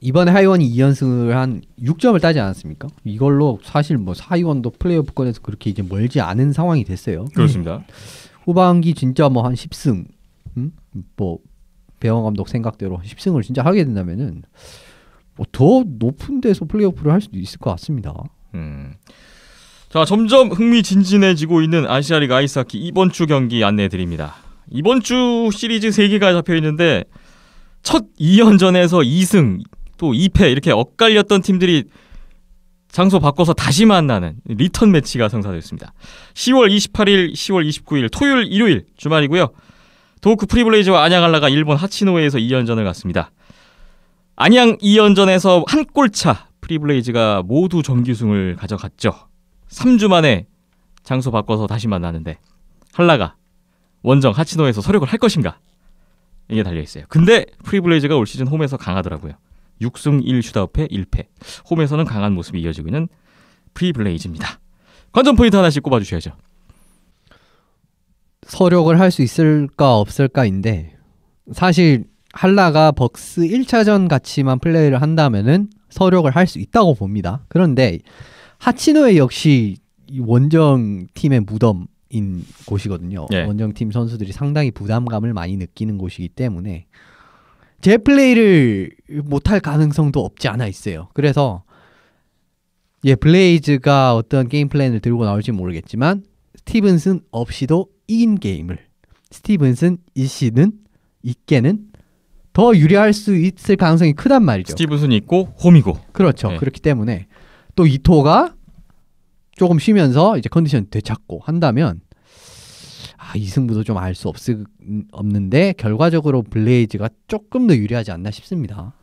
이번에 하이원이 2연승을 한 6점을 따지 않았습니까? 이걸로 사실 뭐 하이원도 플레이오프권에서 그렇게 이제 멀지 않은 상황이 됐어요. 그렇습니다. 음. 후반기 진짜 뭐 한 10승, 음? 뭐 배영 감독 생각대로 10승을 진짜 하게 된다면은 뭐 더 높은 데서 플레이오프를 할 수도 있을 것 같습니다. 음. 자, 점점 흥미진진해지고 있는 아시아리그 아이스하키 이번 주 경기 안내해 드립니다. 이번 주 시리즈 3개가 잡혀 있는데 첫 2연전에서 2승 또 2패 이렇게 엇갈렸던 팀들이 장소 바꿔서 다시 만나는 리턴 매치가 성사됐습니다. 10월 28일, 10월 29일 토요일, 일요일 주말이고요. 도크 프리블레이즈와 안양알라가 일본 하치노에에서 2연전을 갔습니다. 안양 2연전에서 한 골차 프리블레이즈가 모두 정규승을 가져갔죠. 3주 만에 장소 바꿔서 다시 만나는데 한라가 원정 하치노에서 서력을 할 것인가 이게 달려 있어요. 근데 프리블레이즈가 올 시즌 홈에서 강하더라고요. 6승 1슈다우패 1패. 홈에서는 강한 모습이 이어지고 있는 프리블레이즈입니다. 관전 포인트 하나씩 꼽아 주셔야죠. 서력을 할 수 있을까 없을까인데 사실 한라가 벅스 1차전 같이만 플레이를 한다면은 서력을 할 수 있다고 봅니다. 그런데 하치노에 역시 원정 팀의 무덤인 곳이거든요. 예. 원정 팀 선수들이 상당히 부담감을 많이 느끼는 곳이기 때문에 제 플레이를 못할 가능성도 없지 않아 있어요. 그래서 예 블레이즈가 어떤 게임 플랜을 들고 나올지 모르겠지만 스티븐슨 없이도 이긴 게임을 스티븐슨 이시는 있게는 더 유리할 수 있을 가능성이 크단 말이죠. 스티브슨 있고 홈이고. 그렇죠. 네. 그렇기 때문에 또 이토가 조금 쉬면서 이제 컨디션 되찾고 한다면 아, 이승부도 좀 알 수 없는데 결과적으로 블레이즈가 조금 더 유리하지 않나 싶습니다.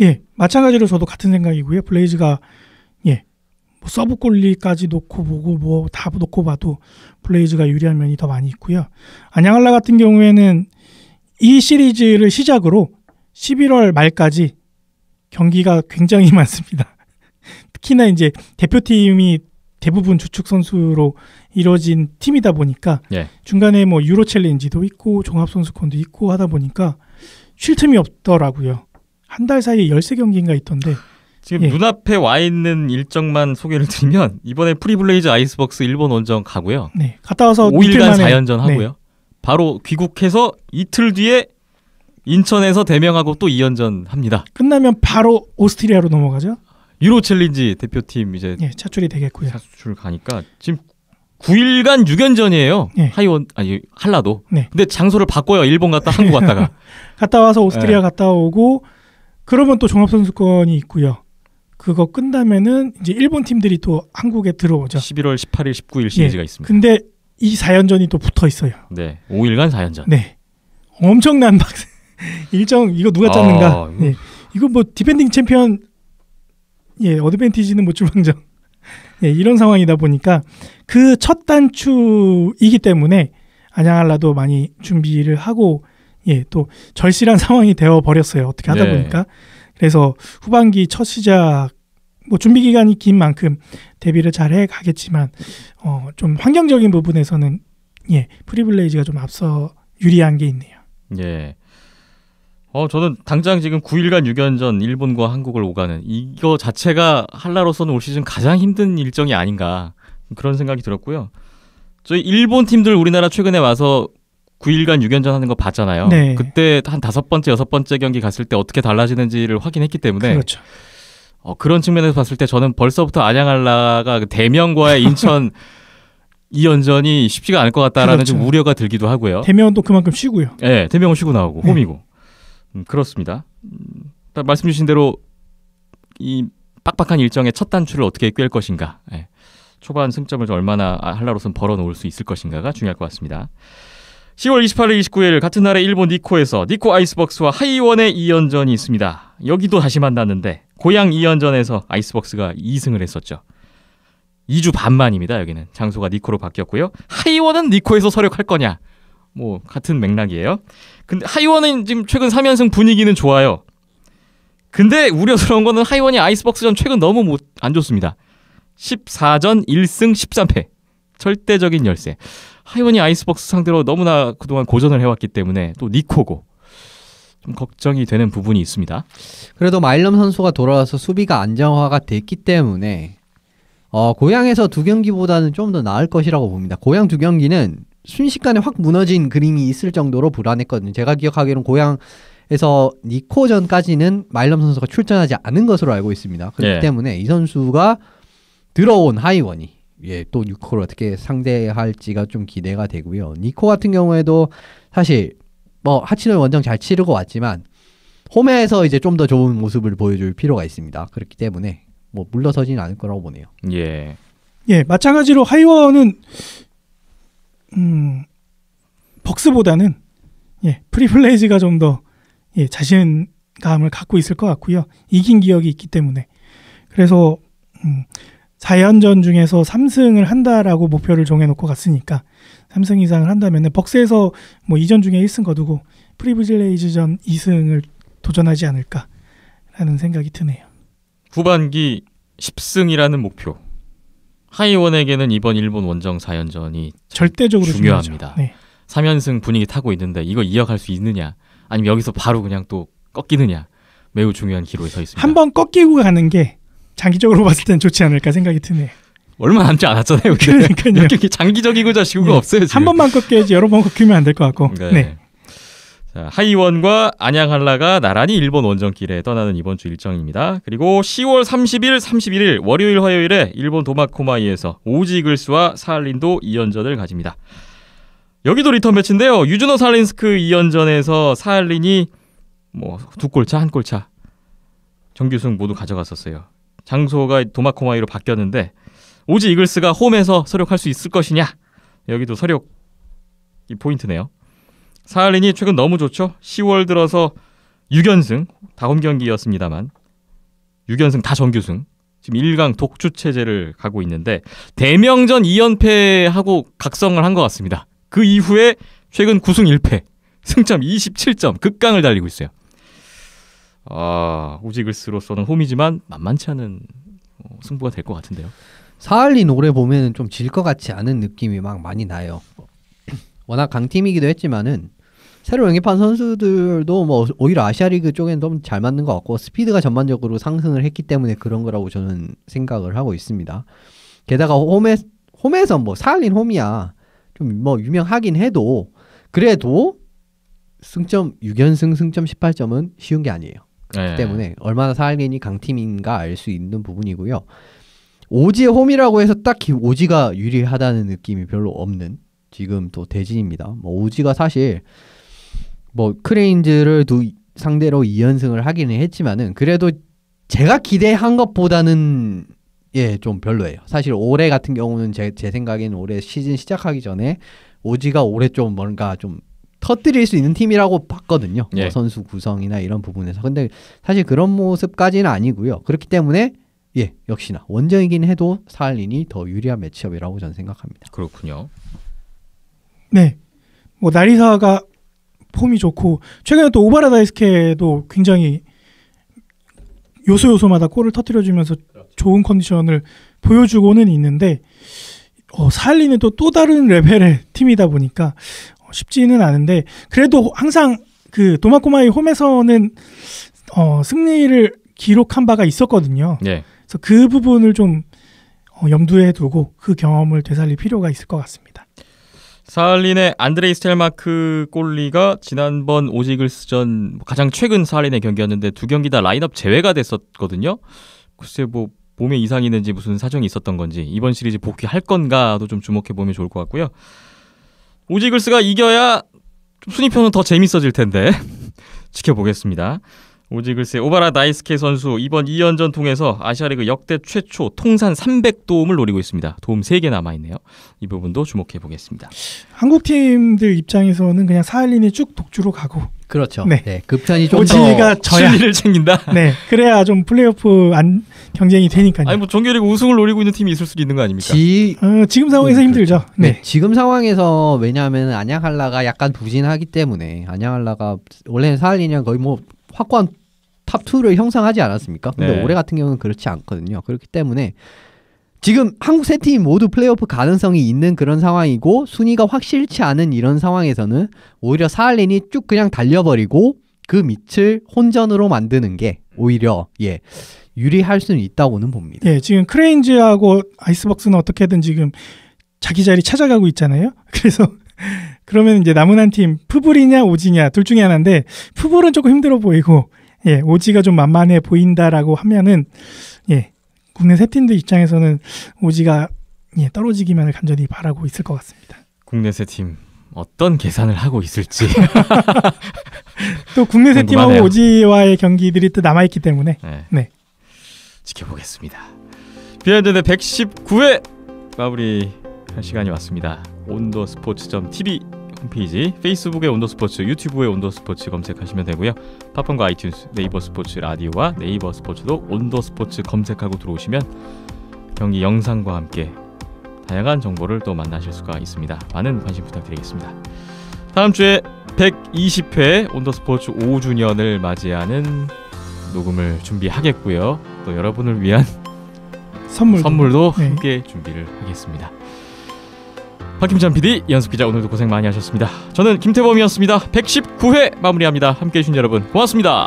예, 마찬가지로 저도 같은 생각이고요. 블레이즈가 예, 뭐 서브 골리까지 놓고 보고 뭐 다 놓고 봐도 블레이즈가 유리한 면이 더 많이 있고요. 안양할라 같은 경우에는 이 시리즈를 시작으로 11월 말까지 경기가 굉장히 <laughs> 많습니다. 특히나 이제 대표팀이 대부분 주축 선수로 이루어진 팀이다 보니까 예. 중간에 뭐 유로 챌린지도 있고 종합 선수권도 있고 하다 보니까 쉴 틈이 없더라고요. 한 달 사이에 13경기인가 있던데 지금 예. 눈앞에 와 있는 일정만 소개를 드리면 이번에 프리블레이즈 아이스벅스 일본 원정 가고요. 네. 갔다 와서 5일간 4연전 하고요. 네. 바로 귀국해서 이틀 뒤에 인천에서 대명하고 또 2연전 합니다. 끝나면 바로 오스트리아로 넘어가죠. 유로 챌린지 대표팀 이제 예, 차출이 되겠고요. 차출 가니까 지금 9일간 6연전이에요. 예. 하이원 아니 한라도. 네. 근데 장소를 바꿔요. 일본 갔다 한국 갔다가. <laughs> 갔다 와서 오스트리아 예. 갔다 오고 그러면 또 종합 선수권이 있고요. 그거 끝나면은 이제 일본 팀들이 또 한국에 들어오죠. 11월 18일, 19일 시리즈가 예. 있습니다. 근데 이 사연전이 또 붙어 있어요. 네. 5일간 사연전. 네. 엄청난 막 <laughs> 일정 이거 누가 아, 짰는가? 아, 네. 이거 뭐 디펜딩 챔피언 예, 어드밴티지는 못 뭐 주방정. <laughs> 예, 이런 상황이다 보니까 그 첫 단추이기 때문에 안양할라도 많이 준비를 하고 예, 또 절실한 상황이 되어 버렸어요. 어떻게 하다 네. 보니까. 그래서 후반기 첫 시작 뭐 준비 기간이 긴 만큼 대비를 잘 해 가겠지만 어, 좀 환경적인 부분에서는 예 프리블레이즈가 좀 앞서 유리한 게 있네요. 예. 어 저는 당장 지금 9일간 6연전 일본과 한국을 오가는 이거 자체가 한라로서는 올 시즌 가장 힘든 일정이 아닌가 그런 생각이 들었고요. 저희 일본 팀들 우리나라 최근에 와서 9일간 6연전 하는 거 봤잖아요. 네. 그때 한 다섯 번째, 여섯 번째 경기 갔을 때 어떻게 달라지는지를 확인했기 때문에 그렇죠. 어, 그런 측면에서 봤을 때 저는 벌써부터 안양할라가 그 대명과의 인천 <laughs> 이 연전이 쉽지가 않을 것 같다라는 그렇죠. 좀 우려가 들기도 하고요. 대명도 그만큼 쉬고요. 네, 대명은 쉬고 나오고 네. 홈이고 음, 그렇습니다. 음, 말씀 주신 대로 이 빡빡한 일정의 첫 단추를 어떻게 꿰을 것인가, 네. 초반 승점을 얼마나 아, 한라로선 벌어놓을 수 있을 것인가가 중요할 것 같습니다. 10월 28일, 29일 같은 날에 일본 니코에서 니코 아이스벅스와 하이원의 2연전이 있습니다. 여기도 다시 만났는데 고향 2연전에서 아이스벅스가 2승을 했었죠. 2주 반 만입니다. 여기는 장소가 니코로 바뀌었고요. 하이원은 니코에서 서력할 거냐? 뭐 같은 맥락이에요. 근데 하이원은 지금 최근 3연승 분위기는 좋아요. 근데 우려스러운 거는 하이원이 아이스벅스전 최근 너무 못, 안 좋습니다. 14전 1승 13패. 절대적인 열세. 하이원이 아이스벅스 상대로 너무나 그동안 고전을 해왔기 때문에 또 니코고 좀 걱정이 되는 부분이 있습니다. 그래도 마일럼 선수가 돌아와서 수비가 안정화가 됐기 때문에 어, 고향에서 두 경기보다는 좀 더 나을 것이라고 봅니다. 고향 두 경기는 순식간에 확 무너진 그림이 있을 정도로 불안했거든요. 제가 기억하기로는 고향에서 니코전까지는 마일럼 선수가 출전하지 않은 것으로 알고 있습니다. 그렇기 예. 때문에 이 선수가 들어온 하이원이 예, 또 뉴코를 어떻게 상대할지가 좀 기대가 되고요. 니코 같은 경우에도 사실 뭐 하치노 원정 잘 치르고 왔지만 홈에서 이제 좀 더 좋은 모습을 보여줄 필요가 있습니다. 그렇기 때문에 뭐물러서진 않을 거라고 보네요. 예. 예, 마찬가지로 하이원은 음 벅스보다는 예, 프리플레이즈가 좀 더 예, 자신감을 갖고 있을 것 같고요. 이긴 기억이 있기 때문에 그래서 음, 4연전 중에서 3승을 한다라고 목표를 정해놓고 갔으니까 3승 이상을 한다면 벅스에서 뭐 2전 중에 1승 거두고 프리브질레이즈전 2승을 도전하지 않을까라는 생각이 드네요. 후반기 10승이라는 목표. 하이원에게는 이번 일본 원정 4연전이 절대적으로 중요합니다. 네. 3연승 분위기 타고 있는데 이거 이어갈 수 있느냐 아니면 여기서 바로 그냥 또 꺾이느냐 매우 중요한 기로에 서 있습니다. 한 번 꺾이고 가는 게 장기적으로 봤을 땐 좋지 않을까 생각이 드네. 얼마 남지 않았잖아요. 그러니까요. 이렇게 장기적이고 자시고 네. 예. 없어요. 지금. 한 번만 꺾여야지 여러 번 꺾이면 안 될 것 같고. 네. 네. 자, 하이원과 안양한라가 나란히 일본 원정길에 떠나는 이번 주 일정입니다. 그리고 10월 30일, 31일 월요일, 화요일에 일본 도마코마이에서 오지글스와 사린도 2연전을 가집니다. 여기도 리턴 매치인데요. 유준호 살린스크 2연전에서 사린이뭐 두 골차, 한 골차 정규승 모두 가져갔었어요. 장소가 도마코마이로 바뀌었는데 오지 이글스가 홈에서 서력할 수 있을 것이냐 여기도 서력 이 포인트네요. 사할린이 최근 너무 좋죠. 10월 들어서 6연승 다홈 경기였습니다만 6연승 다 정규승 지금 1강 독주 체제를 가고 있는데 대명전 2연패하고 각성을 한 것 같습니다. 그 이후에 최근 9승 1패 승점 27점 극강을 달리고 있어요. 아, 우지글스로서는 홈이지만 만만치 않은 어, 승부가 될 것 같은데요. 사할린 올해 보면은 좀질 것 같지 않은 느낌이 막 많이 나요. <clears throat> 워낙 강팀이기도 했지만은 새로 영입한 선수들도 뭐 오히려 아시아 리그 쪽엔 너무 잘 맞는 것 같고 스피드가 전반적으로 상승을 했기 때문에 그런 거라고 저는 생각을 하고 있습니다. 게다가 홈에 홈에서 뭐 사할린 홈이야 좀 뭐 유명하긴 해도 그래도 승점 6연승 승점 18점은 쉬운 게 아니에요. 네. 때문에 얼마나 사할린이 강팀인가 알 수 있는 부분이고요. 오지의 홈이라고 해서 딱히 오지가 유리하다는 느낌이 별로 없는 지금 또 대진입니다. 뭐 오지가 사실 뭐 크레인즈를 두 상대로 2연승을 하기는 했지만은 그래도 제가 기대한 것보다는 예, 좀 별로예요. 사실 올해 같은 경우는 제, 제 생각에는 올해 시즌 시작하기 전에 오지가 올해 좀 뭔가 좀 터뜨릴 수 있는 팀이라고 봤거든요. 뭐 예. 뭐 선수 구성이나 이런 부분에서. 근데 사실 그런 모습까지는 아니고요. 그렇기 때문에 예, 역시나 원정이긴 해도 사할린이 더 유리한 매치업이라고 저는 생각합니다. 그렇군요. 네. 뭐 나리사가 폼이 좋고 최근에 또 오바라다이스케도 굉장히 요소 요소마다 골을 터뜨려 주면서 그렇죠. 좋은 컨디션을 보여주고는 있는데 어, 사할린은또 또 다른 레벨의 팀이다 보니까 쉽지는 않은데 그래도 항상 그 도마코마의 홈에서는 어, 승리를 기록한 바가 있었거든요. 네. 그래서 그 부분을 좀 어, 염두에 두고 그 경험을 되살릴 필요가 있을 것 같습니다. 사할린의 안드레이 스텔마크 골리가 지난번 오지글스전 가장 최근 사할린의 경기였는데 두 경기 다 라인업 제외가 됐었거든요. 글쎄 뭐 몸에 이상이 있는지 무슨 사정이 있었던 건지 이번 시리즈 복귀할 건가도 좀 주목해 보면 좋을 것 같고요. 오지글스가 이겨야 순위표는 더 재밌어질 텐데 <laughs> 지켜보겠습니다. 오지글스의 오바라 나이스케 선수 이번 2연전 통해서 아시아리그 역대 최초 통산 300도움을 노리고 있습니다. 도움 3개 남아있네요. 이 부분도 주목해 보겠습니다. 한국 팀들 입장에서는 그냥 사할린이 쭉 독주로 가고 그렇죠. 네. 네. 급전이 좀 오지가 져 순리를 <laughs> 챙긴다. 네. 그래야 좀 플레이오프 안 경쟁이 되니까요. 아니 뭐 정규리그 우승을 노리고 있는 팀이 있을 수도 있는 거 아닙니까? 지... 어, 지금 상황에서 네, 힘들죠. 그렇죠. 네. 네. 지금 상황에서 왜냐하면 안양할라가 약간 부진하기 때문에 안양할라가 원래는 사할리년 거의 뭐 확고한 탑2를 형성하지 않았습니까? 근데 네. 올해 같은 경우는 그렇지 않거든요. 그렇기 때문에 지금 한국 세 팀이 모두 플레이오프 가능성이 있는 그런 상황이고 순위가 확실치 않은 이런 상황에서는 오히려 사할린이 쭉 그냥 달려버리고 그 밑을 혼전으로 만드는 게 오히려 예 유리할 수는 있다고는 봅니다. 예, 지금 크레인즈하고 아이스박스는 어떻게든 지금 자기 자리 찾아가고 있잖아요. <laughs> 그래서 그러면 이제 남은 한 팀 푸블이냐 오지냐 둘 중에 하나인데 푸블은 조금 힘들어 보이고 예 오지가 좀 만만해 보인다라고 하면은 예 국내 세 팀들 입장에서는 오지가 예, 떨어지기만을 간절히 바라고 있을 것 같습니다. 국내 세 팀 어떤 계산을 하고 있을지 <laughs> 또 국내 세 팀하고 오지와의 경기들이 또 남아 있기 때문에 네. 네. 지켜보겠습니다. 비하인드 119회 마무리 할 시간이 왔습니다. 온더스포츠점 TV 홈페이지, 페이스북에 온더스포츠, 유튜브에 온더스포츠 검색하시면 되고요. 팝콘과 아이튠스, 네이버 스포츠 라디오와 네이버 스포츠도 온더스포츠 검색하고 들어오시면 경기 영상과 함께 다양한 정보를 또 만나실 수가 있습니다. 많은 관심 부탁드리겠습니다. 다음 주에 120회 온더스포츠 5주년을 맞이하는 녹음을 준비하겠고요. 또 여러분을 위한 선물도, 선물도 네. 함께 네. 준비를 하겠습니다. 박김찬 PD, 연습 기자 오늘도 고생 많이 하셨습니다. 저는 김태범이었습니다. 119회 마무리합니다. 함께해 주신 여러분 고맙습니다.